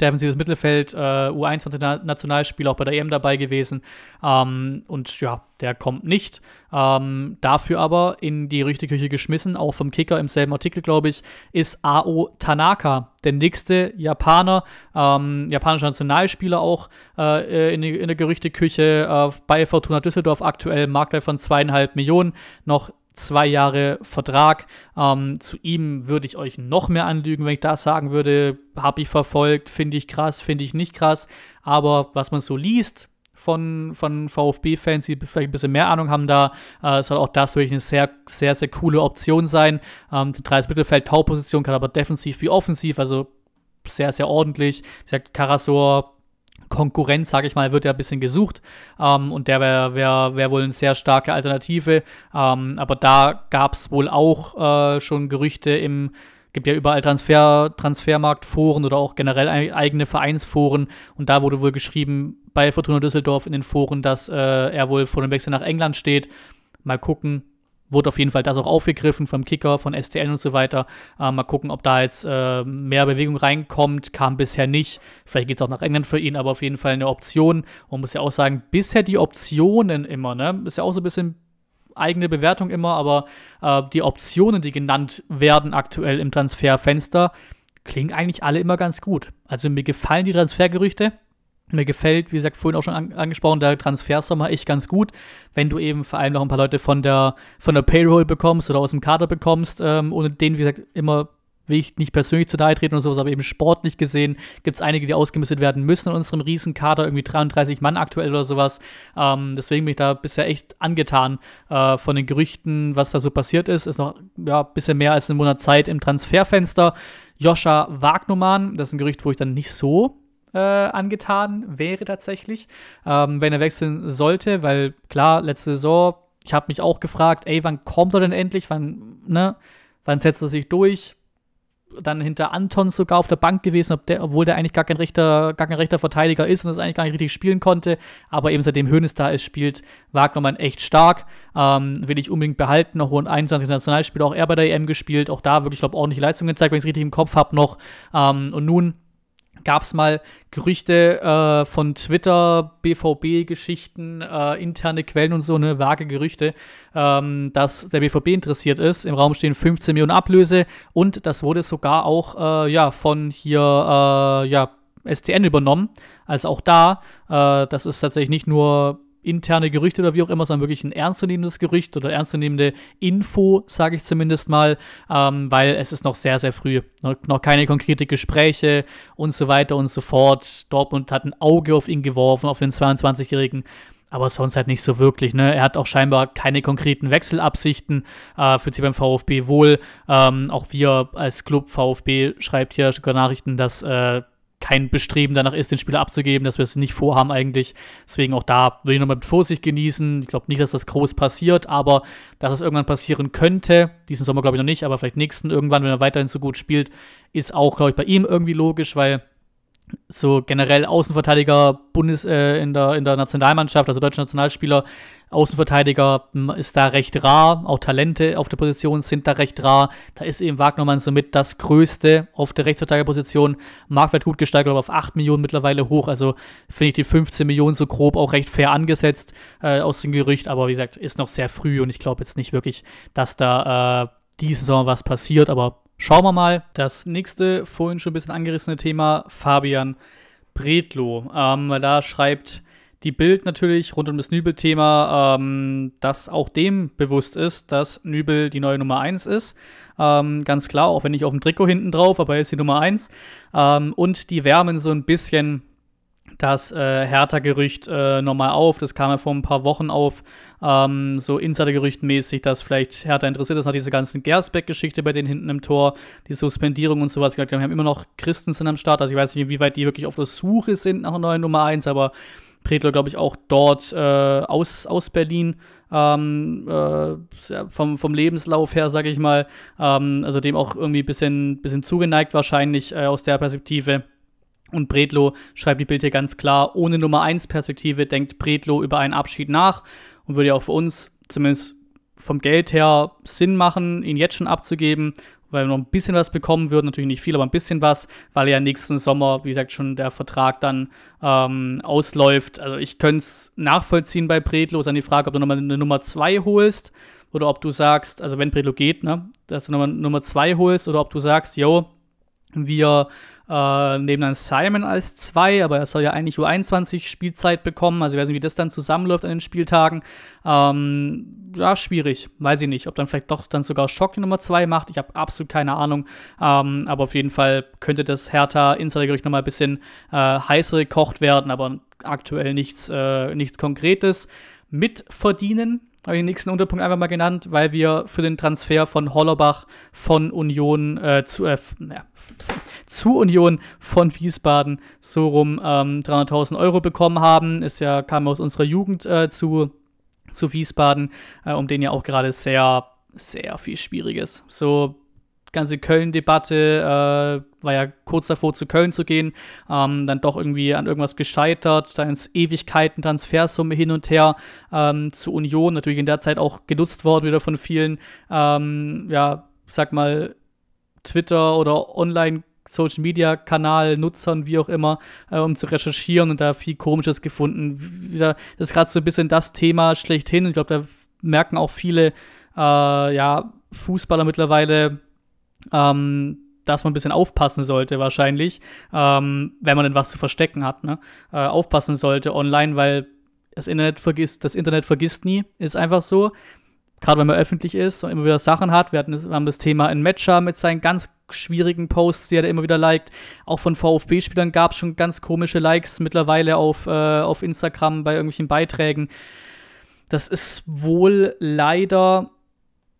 defensives Mittelfeld, äh, U21-Nationalspiel auch bei der EM dabei gewesen. Ähm, und ja, der kommt nicht. Ähm, dafür aber in die richtige Küche geschmissen, auch vom Kicker im selben Artikel, glaube ich, ist Ao Tanaka, der nächste Japaner, ähm, japanischer Nationalspieler auch äh, äh in, in, der Gerüchteküche äh, bei Fortuna Düsseldorf aktuell, Marktwert von zweieinhalb Millionen, noch zwei Jahre Vertrag. Ähm, zu ihm würde ich euch noch mehr anlügen, wenn ich das sagen würde. Habe ich verfolgt, finde ich krass, finde ich nicht krass. Aber was man so liest von, von VfB-Fans, die vielleicht ein bisschen mehr Ahnung haben, da äh, soll auch das wirklich eine sehr, sehr, sehr coole Option sein. Ähm, zentrales Mittelfeld, Tauposition, kann aber defensiv wie offensiv, also sehr, sehr ordentlich. Wie gesagt, Karasor, Konkurrenz, sage ich mal, wird ja ein bisschen gesucht ähm, und der wäre wär, wär wohl eine sehr starke Alternative. Ähm, aber da gab es wohl auch äh, schon Gerüchte im gibt ja überall Transfer, Transfermarktforen oder auch generell eigene Vereinsforen und da wurde wohl geschrieben bei Fortuna Düsseldorf in den Foren, dass äh, er wohl vor dem Wechsel nach England steht. Mal gucken, wurde auf jeden Fall das auch aufgegriffen vom Kicker, von STN und so weiter. Ähm, mal gucken, ob da jetzt äh, mehr Bewegung reinkommt. Kam bisher nicht. Vielleicht geht es auch nach England für ihn, aber auf jeden Fall eine Option. Man muss ja auch sagen, bisher die Optionen immer, ne? Ist ja auch so ein bisschen eigene Bewertung immer, aber äh, die Optionen, die genannt werden aktuell im Transferfenster, klingen eigentlich alle immer ganz gut. Also mir gefallen die Transfergerüchte. Mir gefällt, wie gesagt, vorhin auch schon an, angesprochen, der Transfersommer echt ganz gut, wenn du eben vor allem noch ein paar Leute von der, von der Payroll bekommst oder aus dem Kader bekommst, ähm, ohne denen, wie gesagt, immer will ich nicht persönlich zu nahe treten und sowas, aber eben sportlich gesehen gibt es einige, die ausgemistet werden müssen in unserem Riesenkader, irgendwie 33 Mann aktuell oder sowas. Ähm, deswegen bin ich da bisher echt angetan äh, von den Gerüchten, was da so passiert ist. Ist noch ja, ein bisschen mehr als einen Monat Zeit im Transferfenster. Joscha Wagnumann, das ist ein Gerücht, wo ich dann nicht so äh, angetan wäre tatsächlich, ähm, wenn er wechseln sollte, weil klar, letzte Saison, ich habe mich auch gefragt, ey, wann kommt er denn endlich, wann, ne, wann setzt er sich durch? Dann hinter Anton sogar auf der Bank gewesen, ob der, obwohl der eigentlich gar kein, rechter, gar kein rechter Verteidiger ist und das eigentlich gar nicht richtig spielen konnte. Aber eben seitdem Hönes da ist, spielt Wagnermann echt stark. Ähm, will ich unbedingt behalten. Noch hohen 21 Nationalspiel, auch er bei der EM gespielt. Auch da wirklich, glaube ich, ordentliche Leistungen gezeigt, wenn ich es richtig im Kopf habe noch. Ähm, und nun gab es mal Gerüchte äh, von Twitter, BVB-Geschichten, äh, interne Quellen und so, ne, vage Gerüchte, ähm, dass der BVB interessiert ist. Im Raum stehen 15 Millionen Ablöse und das wurde sogar auch äh, ja, von hier äh, ja, STN übernommen. Also auch da, äh, das ist tatsächlich nicht nur interne Gerüchte oder wie auch immer, sondern wirklich ein ernstzunehmendes Gerücht oder ernstzunehmende Info, sage ich zumindest mal, ähm, weil es ist noch sehr, sehr früh. Noch, keine konkreten Gespräche und so weiter und so fort. Dortmund hat ein Auge auf ihn geworfen, auf den 22-Jährigen aber sonst halt nicht so wirklich. Ne? Er hat auch scheinbar keine konkreten Wechselabsichten, äh, fühlt sich beim VfB wohl. Ähm, auch wir als Club VfB schreibt hier sogar Nachrichten, dass äh, kein Bestreben danach ist, den Spieler abzugeben, dass wir es nicht vorhaben eigentlich. Deswegen auch da würde ich nochmal mit Vorsicht genießen. Ich glaube nicht, dass das groß passiert, aber dass es irgendwann passieren könnte, diesen Sommer glaube ich noch nicht, aber vielleicht nächsten irgendwann, wenn er weiterhin so gut spielt, ist auch, glaube ich, bei ihm irgendwie logisch, weil so generell Außenverteidiger Bundes äh, in, der, in der Nationalmannschaft, also deutsche Nationalspieler, Außenverteidiger hm, ist da recht rar, auch Talente auf der Position sind da recht rar. Da ist eben Wagnermann somit das Größte auf der Rechtsverteidigerposition. Marktwert gut gesteigert, aber auf 8 Millionen mittlerweile hoch. Also finde ich die 15 Millionen so grob auch recht fair angesetzt äh, aus dem Gerücht. Aber wie gesagt, ist noch sehr früh und ich glaube jetzt nicht wirklich, dass da äh, diese Saison was passiert. Aber Schauen wir mal, das nächste vorhin schon ein bisschen angerissene Thema, Fabian Bredlo. Ähm, da schreibt die Bild natürlich rund um das Nübel-Thema, ähm, dass auch dem bewusst ist, dass Nübel die neue Nummer 1 ist. Ähm, ganz klar, auch wenn nicht auf dem Trikot hinten drauf, aber er ist die Nummer 1. Ähm, und die wärmen so ein bisschen das äh, Hertha-Gerücht äh, nochmal auf. Das kam ja vor ein paar Wochen auf, ähm, so Insider-Gerücht-mäßig, dass vielleicht Hertha interessiert ist nach dieser ganzen Gersbeck-Geschichte bei denen hinten im Tor, die Suspendierung und sowas. Wir haben immer noch Christensen am Start. Also ich weiß nicht, inwieweit die wirklich auf der Suche sind nach einer neuen Nummer 1, aber Predler, glaube ich, auch dort äh, aus, aus Berlin ähm, äh, vom, vom Lebenslauf her, sage ich mal. Ähm, also dem auch irgendwie ein bisschen, bisschen zugeneigt wahrscheinlich äh, aus der Perspektive und Bredlow schreibt die Bild hier ganz klar, ohne Nummer 1 Perspektive denkt Bredlow über einen Abschied nach und würde ja auch für uns zumindest vom Geld her Sinn machen, ihn jetzt schon abzugeben, weil wir noch ein bisschen was bekommen würden, natürlich nicht viel, aber ein bisschen was, weil ja nächsten Sommer, wie gesagt, schon der Vertrag dann ähm, ausläuft. Also ich könnte es nachvollziehen bei Bredlo, dann die Frage, ob du nochmal eine Nummer 2 holst oder ob du sagst, also wenn Bredlo geht, ne, dass du nochmal eine Nummer 2 holst oder ob du sagst, yo, wir äh, neben dann Simon als 2, aber er soll ja eigentlich U21 Spielzeit bekommen. Also ich weiß nicht, wie das dann zusammenläuft an den Spieltagen. Ähm, ja, schwierig. Weiß ich nicht. Ob dann vielleicht doch dann sogar Schock die Nummer 2 macht. Ich habe absolut keine Ahnung. Ähm, aber auf jeden Fall könnte das Hertha Insidergericht nochmal ein bisschen äh, heißer gekocht werden, aber aktuell nichts, äh, nichts Konkretes mitverdienen habe ich den nächsten Unterpunkt einfach mal genannt, weil wir für den Transfer von Hollerbach von Union äh, zu, äh, naja, zu Union von Wiesbaden so rum ähm, 300.000 Euro bekommen haben. Ist ja, kam aus unserer Jugend äh, zu, zu Wiesbaden, äh, um den ja auch gerade sehr, sehr viel Schwieriges. So ganze Köln-Debatte äh, war ja kurz davor, zu Köln zu gehen, ähm, dann doch irgendwie an irgendwas gescheitert, dann ins Ewigkeiten Transfersumme hin und her ähm, zu Union, natürlich in der Zeit auch genutzt worden wieder von vielen, ähm, ja, sag mal, Twitter oder Online- Social Media Kanal Nutzern, wie auch immer, äh, um zu recherchieren und da viel Komisches gefunden. Wieder, das ist gerade so ein bisschen das Thema schlechthin. Ich glaube, da merken auch viele äh, ja, Fußballer mittlerweile, ähm, dass man ein bisschen aufpassen sollte wahrscheinlich, ähm, wenn man denn was zu verstecken hat, ne? Äh, aufpassen sollte online, weil das Internet vergisst, das Internet vergisst nie, ist einfach so. Gerade wenn man öffentlich ist und immer wieder Sachen hat. Wir hatten wir haben das Thema in Matcher mit seinen ganz schwierigen Posts, die er immer wieder liked. Auch von VfB-Spielern gab es schon ganz komische Likes mittlerweile auf, äh, auf Instagram bei irgendwelchen Beiträgen. Das ist wohl leider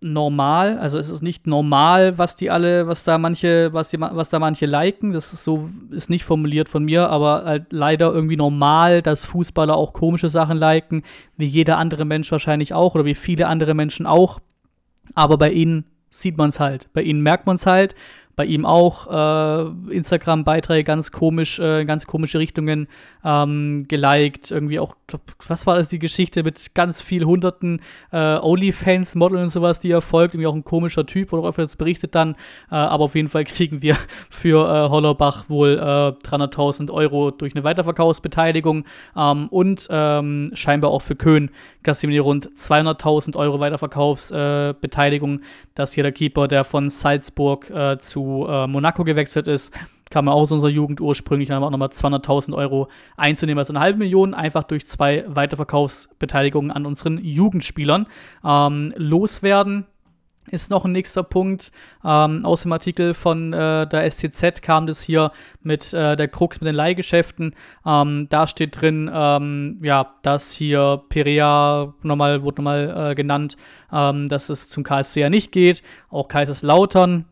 normal. Also es ist nicht normal, was die alle, was da manche, was die, was da manche liken. Das ist so, ist nicht formuliert von mir, aber halt leider irgendwie normal, dass Fußballer auch komische Sachen liken, wie jeder andere Mensch wahrscheinlich auch oder wie viele andere Menschen auch. Aber bei ihnen sieht man es halt. Bei ihnen merkt man es halt. Bei ihm auch äh, Instagram-Beiträge ganz komisch, äh, ganz komische Richtungen ähm, geliked, irgendwie auch was war das die Geschichte mit ganz viel hunderten äh, OnlyFans-Modeln und sowas, die er folgt. Irgendwie auch ein komischer Typ, wurde auch jetzt berichtet dann. Äh, aber auf jeden Fall kriegen wir für äh, Hollerbach wohl äh, 300.000 Euro durch eine Weiterverkaufsbeteiligung ähm, und ähm, scheinbar auch für Köhn wir rund 200.000 Euro Weiterverkaufsbeteiligung. Äh, das hier der Keeper, der von Salzburg äh, zu äh, Monaco gewechselt ist kam ja aus unserer Jugend ursprünglich, haben wir auch nochmal 200.000 Euro einzunehmen, also eine halbe Million, einfach durch zwei Weiterverkaufsbeteiligungen an unseren Jugendspielern. Ähm, loswerden ist noch ein nächster Punkt. Ähm, aus dem Artikel von äh, der SCZ kam das hier mit äh, der Krux mit den Leihgeschäften. Ähm, da steht drin, ähm, ja, dass hier Perea nochmal, wurde nochmal äh, genannt, ähm, dass es zum KSC ja nicht geht. Auch Kaiserslautern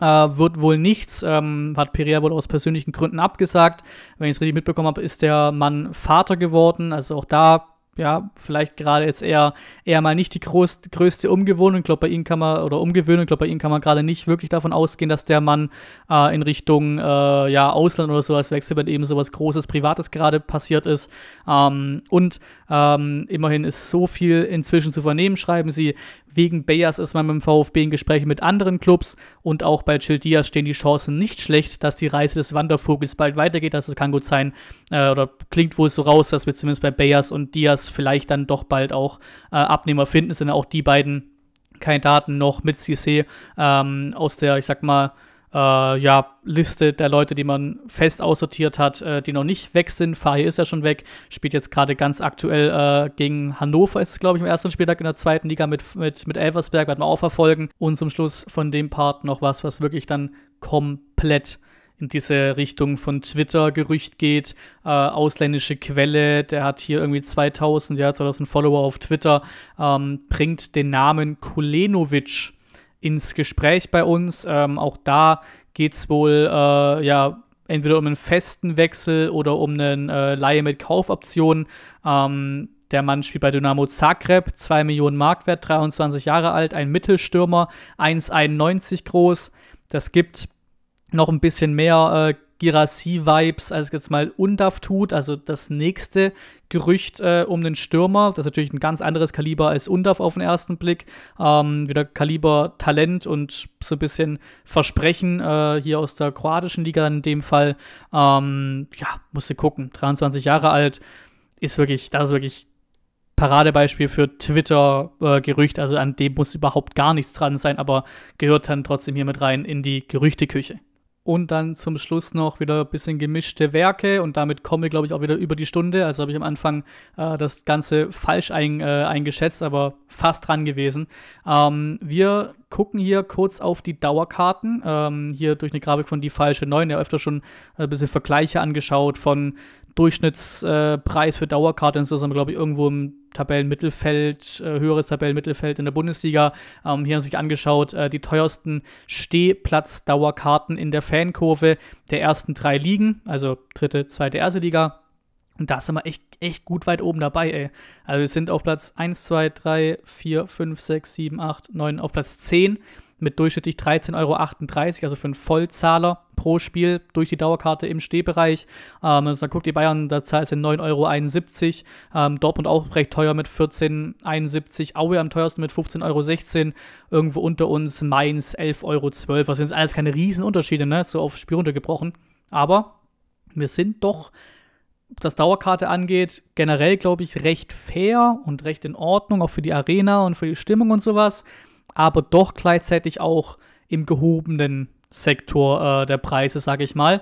äh, wird wohl nichts, ähm, hat Perea wohl aus persönlichen Gründen abgesagt. Wenn ich es richtig mitbekommen habe, ist der Mann Vater geworden. Also auch da, ja, vielleicht gerade jetzt eher, eher mal nicht die groß, größte Umgewohnung. Ich glaube, bei ihm kann man, oder Umgewöhnung, ich glaube, bei ihm kann man gerade nicht wirklich davon ausgehen, dass der Mann äh, in Richtung, äh, ja, Ausland oder sowas wechselt, wenn eben sowas Großes, Privates gerade passiert ist. Ähm, und ähm, immerhin ist so viel inzwischen zu vernehmen, schreiben sie. Wegen Bayers ist man mit VfB in Gesprächen mit anderen Clubs und auch bei Childias stehen die Chancen nicht schlecht, dass die Reise des Wandervogels bald weitergeht. Also es kann gut sein äh, oder klingt wohl so raus, dass wir zumindest bei Bayers und Diaz vielleicht dann doch bald auch äh, Abnehmer finden. Es sind auch die beiden keine Daten noch mit CC ähm, aus der, ich sag mal, äh, ja, Liste der Leute, die man fest aussortiert hat, äh, die noch nicht weg sind. Fahir ist ja schon weg, spielt jetzt gerade ganz aktuell äh, gegen Hannover, ist glaube ich im ersten Spieltag in der zweiten Liga mit, mit, mit Elversberg, werden wir auch verfolgen. Und zum Schluss von dem Part noch was, was wirklich dann komplett in diese Richtung von Twitter-Gerücht geht. Äh, ausländische Quelle, der hat hier irgendwie 2000, ja, 2000 Follower auf Twitter, ähm, bringt den Namen Kulenovic ins Gespräch bei uns. Ähm, auch da geht es wohl äh, ja entweder um einen festen Wechsel oder um einen äh, Laie mit Kaufoption. Ähm, der Mann spielt bei Dynamo Zagreb, 2 Millionen Marktwert, 23 Jahre alt, ein Mittelstürmer, 1,91 groß. Das gibt noch ein bisschen mehr äh, Girassi-Vibes als jetzt mal Undaf tut. Also das nächste Gerücht äh, um den Stürmer. Das ist natürlich ein ganz anderes Kaliber als Undaf auf den ersten Blick. Ähm, wieder Kaliber Talent und so ein bisschen Versprechen äh, hier aus der kroatischen Liga in dem Fall. Ähm, ja, musste gucken. 23 Jahre alt ist wirklich, das ist wirklich Paradebeispiel für Twitter-Gerücht. Äh, also an dem muss überhaupt gar nichts dran sein, aber gehört dann trotzdem hier mit rein in die Gerüchteküche. Und dann zum Schluss noch wieder ein bisschen gemischte Werke und damit komme ich, glaube ich, auch wieder über die Stunde. Also habe ich am Anfang äh, das Ganze falsch ein, äh, eingeschätzt, aber fast dran gewesen. Ähm, wir gucken hier kurz auf die Dauerkarten. Ähm, hier durch eine Grafik von Die Falsche 9, ja öfter schon äh, ein bisschen Vergleiche angeschaut von Durchschnittspreis äh, für Dauerkarten ist, sind glaube ich, irgendwo im Tabellenmittelfeld, äh, höheres Tabellenmittelfeld in der Bundesliga. Ähm, hier haben sich angeschaut, äh, die teuersten Stehplatz-Dauerkarten in der Fankurve der ersten drei Ligen, also dritte, zweite, erste Liga. Und da sind wir echt, echt gut weit oben dabei, ey. Also wir sind auf Platz 1, 2, 3, 4, 5, 6, 7, 8, 9, auf Platz 10 mit durchschnittlich 13,38 Euro, also für einen Vollzahler pro Spiel durch die Dauerkarte im Stehbereich. Ähm, also dann guckt die Bayern, da zahlt sie 9,71 Euro. Ähm, Dortmund auch recht teuer mit 14,71 Euro. Aue am teuersten mit 15,16 Euro. Irgendwo unter uns Mainz 11,12 Euro. Das also sind alles keine Riesenunterschiede, ne? so aufs Spiel runtergebrochen. Aber wir sind doch was Dauerkarte angeht, generell, glaube ich, recht fair und recht in Ordnung, auch für die Arena und für die Stimmung und sowas aber doch gleichzeitig auch im gehobenen Sektor äh, der Preise, sage ich mal.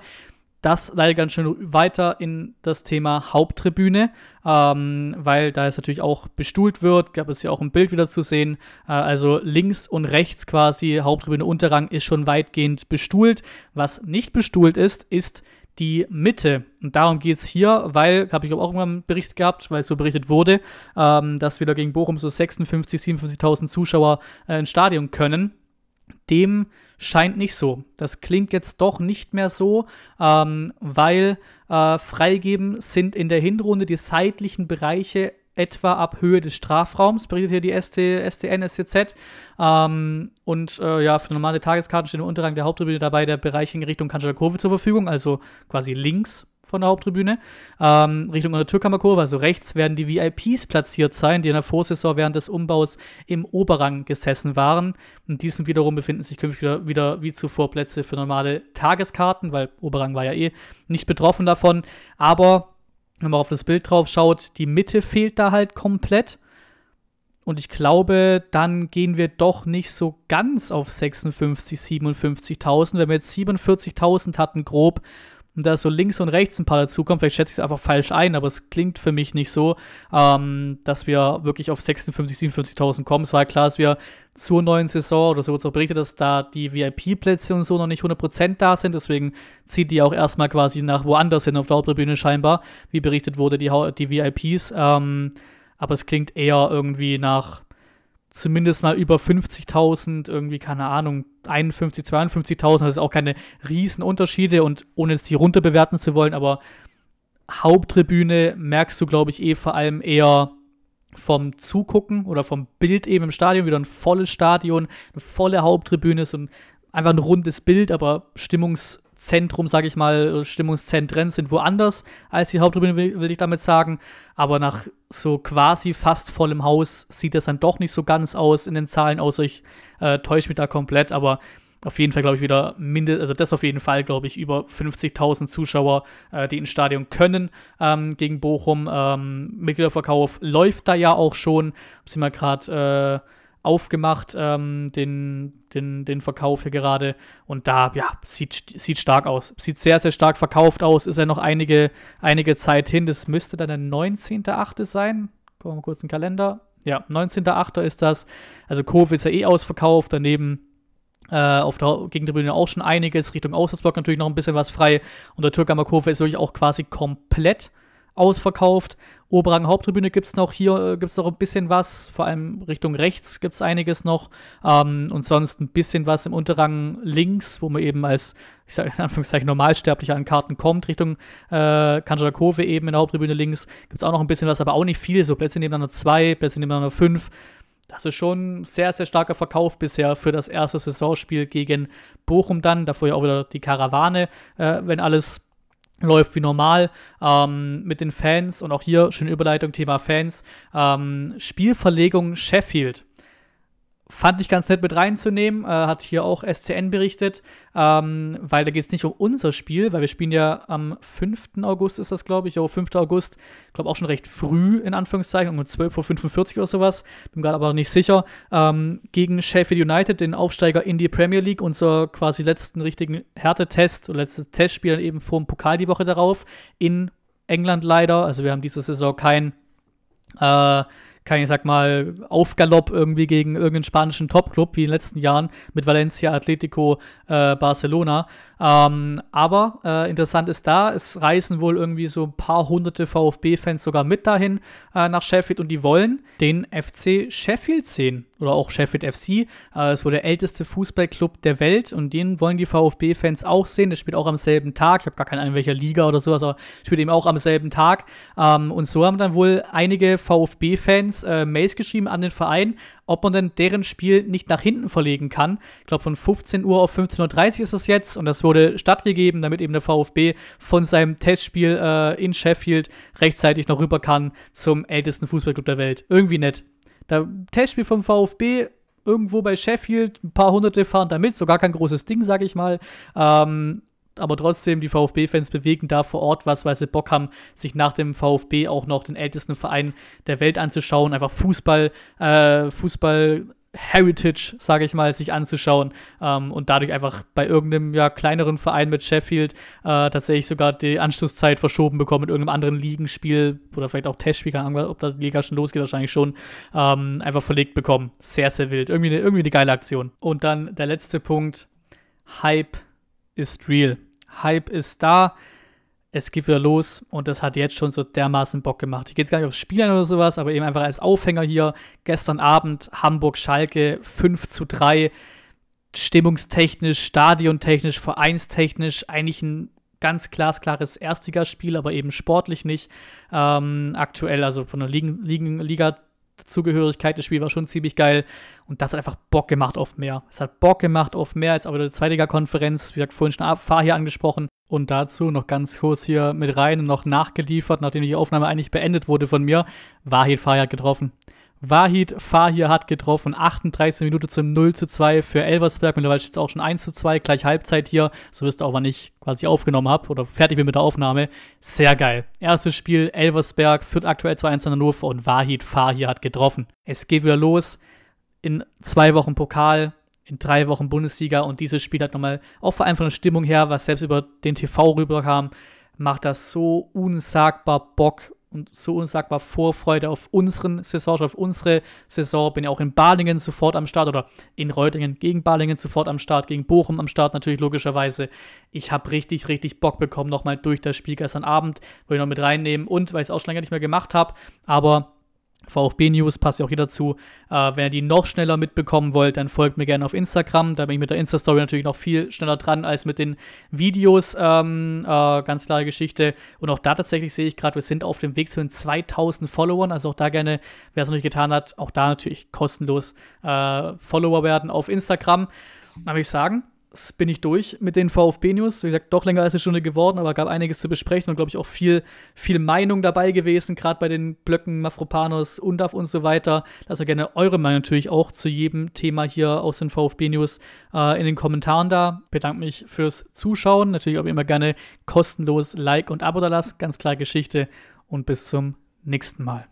Das leider ganz schön weiter in das Thema Haupttribüne, ähm, weil da es natürlich auch bestuhlt wird, gab es ja auch ein Bild wieder zu sehen. Äh, also links und rechts quasi, Haupttribüne Unterrang ist schon weitgehend bestuhlt. Was nicht bestuhlt ist, ist die Mitte. Und darum geht es hier, weil, habe ich auch irgendwann einen Bericht gehabt, weil es so berichtet wurde, ähm, dass wieder gegen Bochum so 56.000, 57.000 Zuschauer äh, ins Stadion können. Dem scheint nicht so. Das klingt jetzt doch nicht mehr so, ähm, weil äh, freigeben sind in der Hinrunde die seitlichen Bereiche etwa ab Höhe des Strafraums, berichtet hier die ST, STNSCZ. Ähm, und äh, ja, für normale Tageskarten steht im Unterrang der Haupttribüne dabei der Bereich in Richtung Kanscher Kurve zur Verfügung, also quasi links von der Haupttribüne. Ähm, Richtung der Türkammerkurve, also rechts, werden die VIPs platziert sein, die in der Vorsaison während des Umbaus im Oberrang gesessen waren. Und diesen wiederum befinden sich künftig wieder, wieder wie zuvor Plätze für normale Tageskarten, weil Oberrang war ja eh nicht betroffen davon. Aber wenn man auf das Bild drauf schaut, die Mitte fehlt da halt komplett. Und ich glaube, dann gehen wir doch nicht so ganz auf 56.000, 57.000. Wenn wir jetzt 47.000 hatten grob und da so links und rechts ein paar dazukommen, vielleicht schätze ich es einfach falsch ein, aber es klingt für mich nicht so, ähm, dass wir wirklich auf 56.000, 57.000 kommen. Es war klar, dass wir zur neuen Saison oder so wird es auch berichtet, dass da die VIP-Plätze und so noch nicht 100% da sind, deswegen zieht die auch erstmal quasi nach woanders hin auf der Haupttribüne scheinbar, wie berichtet wurde, die, die VIPs. Ähm, aber es klingt eher irgendwie nach zumindest mal über 50.000, irgendwie, keine Ahnung, 51, 52.000, das ist auch keine Unterschiede und ohne jetzt die runter bewerten zu wollen, aber Haupttribüne merkst du, glaube ich, eh vor allem eher vom Zugucken oder vom Bild eben im Stadion, wieder ein volles Stadion, eine volle Haupttribüne, so ein, einfach ein rundes Bild, aber stimmungs Zentrum, sage ich mal, äh, Stimmungszentren sind woanders als die Haupttribüne, will, ich damit sagen. Aber nach so quasi fast vollem Haus sieht das dann doch nicht so ganz aus in den Zahlen, außer ich äh, täusche mich da komplett. Aber auf jeden Fall, glaube ich, wieder mindestens, also das auf jeden Fall, glaube ich, über 50.000 Zuschauer, äh, die ins Stadion können ähm, gegen Bochum. Ähm, Mitgliederverkauf läuft da ja auch schon. sie mal gerade. Äh, aufgemacht, ähm, den, den, den Verkauf hier gerade. Und da, ja, sieht, sieht stark aus. Sieht sehr, sehr stark verkauft aus. Ist ja noch einige, einige Zeit hin. Das müsste dann der 19.8. sein. Gucken wir mal kurz in den Kalender. Ja, 19.8. ist das. Also Kurve ist ja eh ausverkauft. Daneben äh, auf der Gegentribüne auch schon einiges. Richtung Auswärtsblock natürlich noch ein bisschen was frei. Und der Türkamer Kurve ist wirklich auch quasi komplett ausverkauft. Oberang Haupttribüne gibt es noch, hier äh, gibt es noch ein bisschen was, vor allem Richtung rechts gibt es einiges noch ähm, und sonst ein bisschen was im Unterrang links, wo man eben als, ich sage in Anführungszeichen, Normalsterblicher an Karten kommt, Richtung äh, Kanjakove eben in der Haupttribüne links, gibt es auch noch ein bisschen was, aber auch nicht viel, so Plätze nebeneinander zwei, Plätze nebeneinander fünf, das ist schon ein sehr, sehr starker Verkauf bisher für das erste Saisonspiel gegen Bochum dann. Davor ja auch wieder die Karawane, äh, wenn alles läuft wie normal ähm, mit den Fans und auch hier schöne Überleitung Thema Fans. Ähm, Spielverlegung Sheffield. Fand ich ganz nett mit reinzunehmen, äh, hat hier auch SCN berichtet, ähm, weil da geht es nicht um unser Spiel, weil wir spielen ja am 5. August ist das, glaube ich, oh, 5. August, glaube auch schon recht früh, in Anführungszeichen, um 12.45 Uhr oder sowas, bin gerade aber noch nicht sicher, ähm, gegen Sheffield United, den Aufsteiger in die Premier League, unser quasi letzten richtigen Härtetest, oder letztes Testspiel dann eben vor dem Pokal die Woche darauf, in England leider, also wir haben diese Saison kein äh, kein, ich sag mal, Aufgalopp irgendwie gegen irgendeinen spanischen Topclub wie in den letzten Jahren mit Valencia, Atletico, äh, Barcelona. Ähm, aber äh, interessant ist da, es reisen wohl irgendwie so ein paar hunderte VfB-Fans sogar mit dahin äh, nach Sheffield und die wollen den FC Sheffield sehen oder auch Sheffield FC. Äh, ist wohl der älteste Fußballclub der Welt und den wollen die VfB-Fans auch sehen. Der spielt auch am selben Tag. Ich habe gar keine Ahnung, welcher Liga oder sowas, aber spielt eben auch am selben Tag. Ähm, und so haben dann wohl einige VfB-Fans äh, Mails geschrieben an den Verein ob man denn deren Spiel nicht nach hinten verlegen kann. Ich glaube, von 15 Uhr auf 15.30 Uhr ist das jetzt und das wurde stattgegeben, damit eben der VfB von seinem Testspiel äh, in Sheffield rechtzeitig noch rüber kann zum ältesten Fußballclub der Welt. Irgendwie nett. Der Testspiel vom VfB irgendwo bei Sheffield, ein paar hunderte fahren da mit, so kein großes Ding, sag ich mal. Ähm, aber trotzdem die VfB-Fans bewegen da vor Ort was, weil sie Bock haben, sich nach dem VfB auch noch den ältesten Verein der Welt anzuschauen, einfach Fußball, äh, Fußball Heritage, sage ich mal, sich anzuschauen ähm, und dadurch einfach bei irgendeinem ja, kleineren Verein mit Sheffield äh, tatsächlich sogar die Anschlusszeit verschoben bekommen mit irgendeinem anderen Ligenspiel oder vielleicht auch Testspiel, ob das Liga schon losgeht, wahrscheinlich schon, ähm, einfach verlegt bekommen. Sehr, sehr wild. Irgendwie eine, irgendwie eine geile Aktion. Und dann der letzte Punkt, Hype ist real. Hype ist da. Es geht wieder los und das hat jetzt schon so dermaßen Bock gemacht. Ich gehe jetzt gar nicht aufs Spiel oder sowas, aber eben einfach als Aufhänger hier. Gestern Abend Hamburg-Schalke 5 zu 3. Stimmungstechnisch, stadiontechnisch, vereinstechnisch eigentlich ein ganz glasklares Erstligaspiel, aber eben sportlich nicht. Ähm, aktuell, also von der Ligen, Ligen, Liga Zugehörigkeit, das Spiel war schon ziemlich geil und das hat einfach Bock gemacht auf mehr. Es hat Bock gemacht auf mehr als aber die Zweitliga-Konferenz, wie gesagt, vorhin schon Fahr hier angesprochen und dazu noch ganz kurz hier mit rein und noch nachgeliefert, nachdem die Aufnahme eigentlich beendet wurde von mir, Wahid Fahr hat getroffen. Wahid Fahir hat getroffen, 38 Minuten zum 0 zu 2 für Elversberg. Mittlerweile steht es auch schon 1 zu 2, gleich Halbzeit hier. So wisst ihr auch, wann ich quasi aufgenommen habe oder fertig bin mit der Aufnahme. Sehr geil. Erstes Spiel, Elversberg führt aktuell 2-1 an Hannover und Wahid Fahir hat getroffen. Es geht wieder los. In zwei Wochen Pokal, in drei Wochen Bundesliga und dieses Spiel hat nochmal auch vor allem von der Stimmung her, was selbst über den TV rüberkam, macht das so unsagbar Bock und so unsagbar Vorfreude auf unseren Saison, auf unsere Saison. Bin ja auch in Balingen sofort am Start oder in Reutlingen gegen Balingen sofort am Start, gegen Bochum am Start natürlich logischerweise. Ich habe richtig, richtig Bock bekommen, nochmal durch das Spiel gestern Abend, Wollte ich noch mit reinnehmen und weil ich es auch schon länger nicht mehr gemacht habe, aber VfB-News, passt ja auch hier dazu. Äh, wenn ihr die noch schneller mitbekommen wollt, dann folgt mir gerne auf Instagram. Da bin ich mit der Insta-Story natürlich noch viel schneller dran als mit den Videos. Ähm, äh, ganz klare Geschichte. Und auch da tatsächlich sehe ich gerade, wir sind auf dem Weg zu den 2000 Followern. Also auch da gerne, wer es noch nicht getan hat, auch da natürlich kostenlos äh, Follower werden auf Instagram. Dann würde ich sagen, bin ich durch mit den VfB-News. Wie gesagt, doch länger als eine Stunde geworden, aber gab einiges zu besprechen und glaube ich auch viel, viel Meinung dabei gewesen, gerade bei den Blöcken Mafropanos, Undaf und so weiter. Lasst also mir gerne eure Meinung natürlich auch zu jedem Thema hier aus den VfB-News äh, in den Kommentaren da. Bedanke mich fürs Zuschauen. Natürlich auch immer gerne kostenlos Like und Abo da lassen. Ganz klar Geschichte und bis zum nächsten Mal.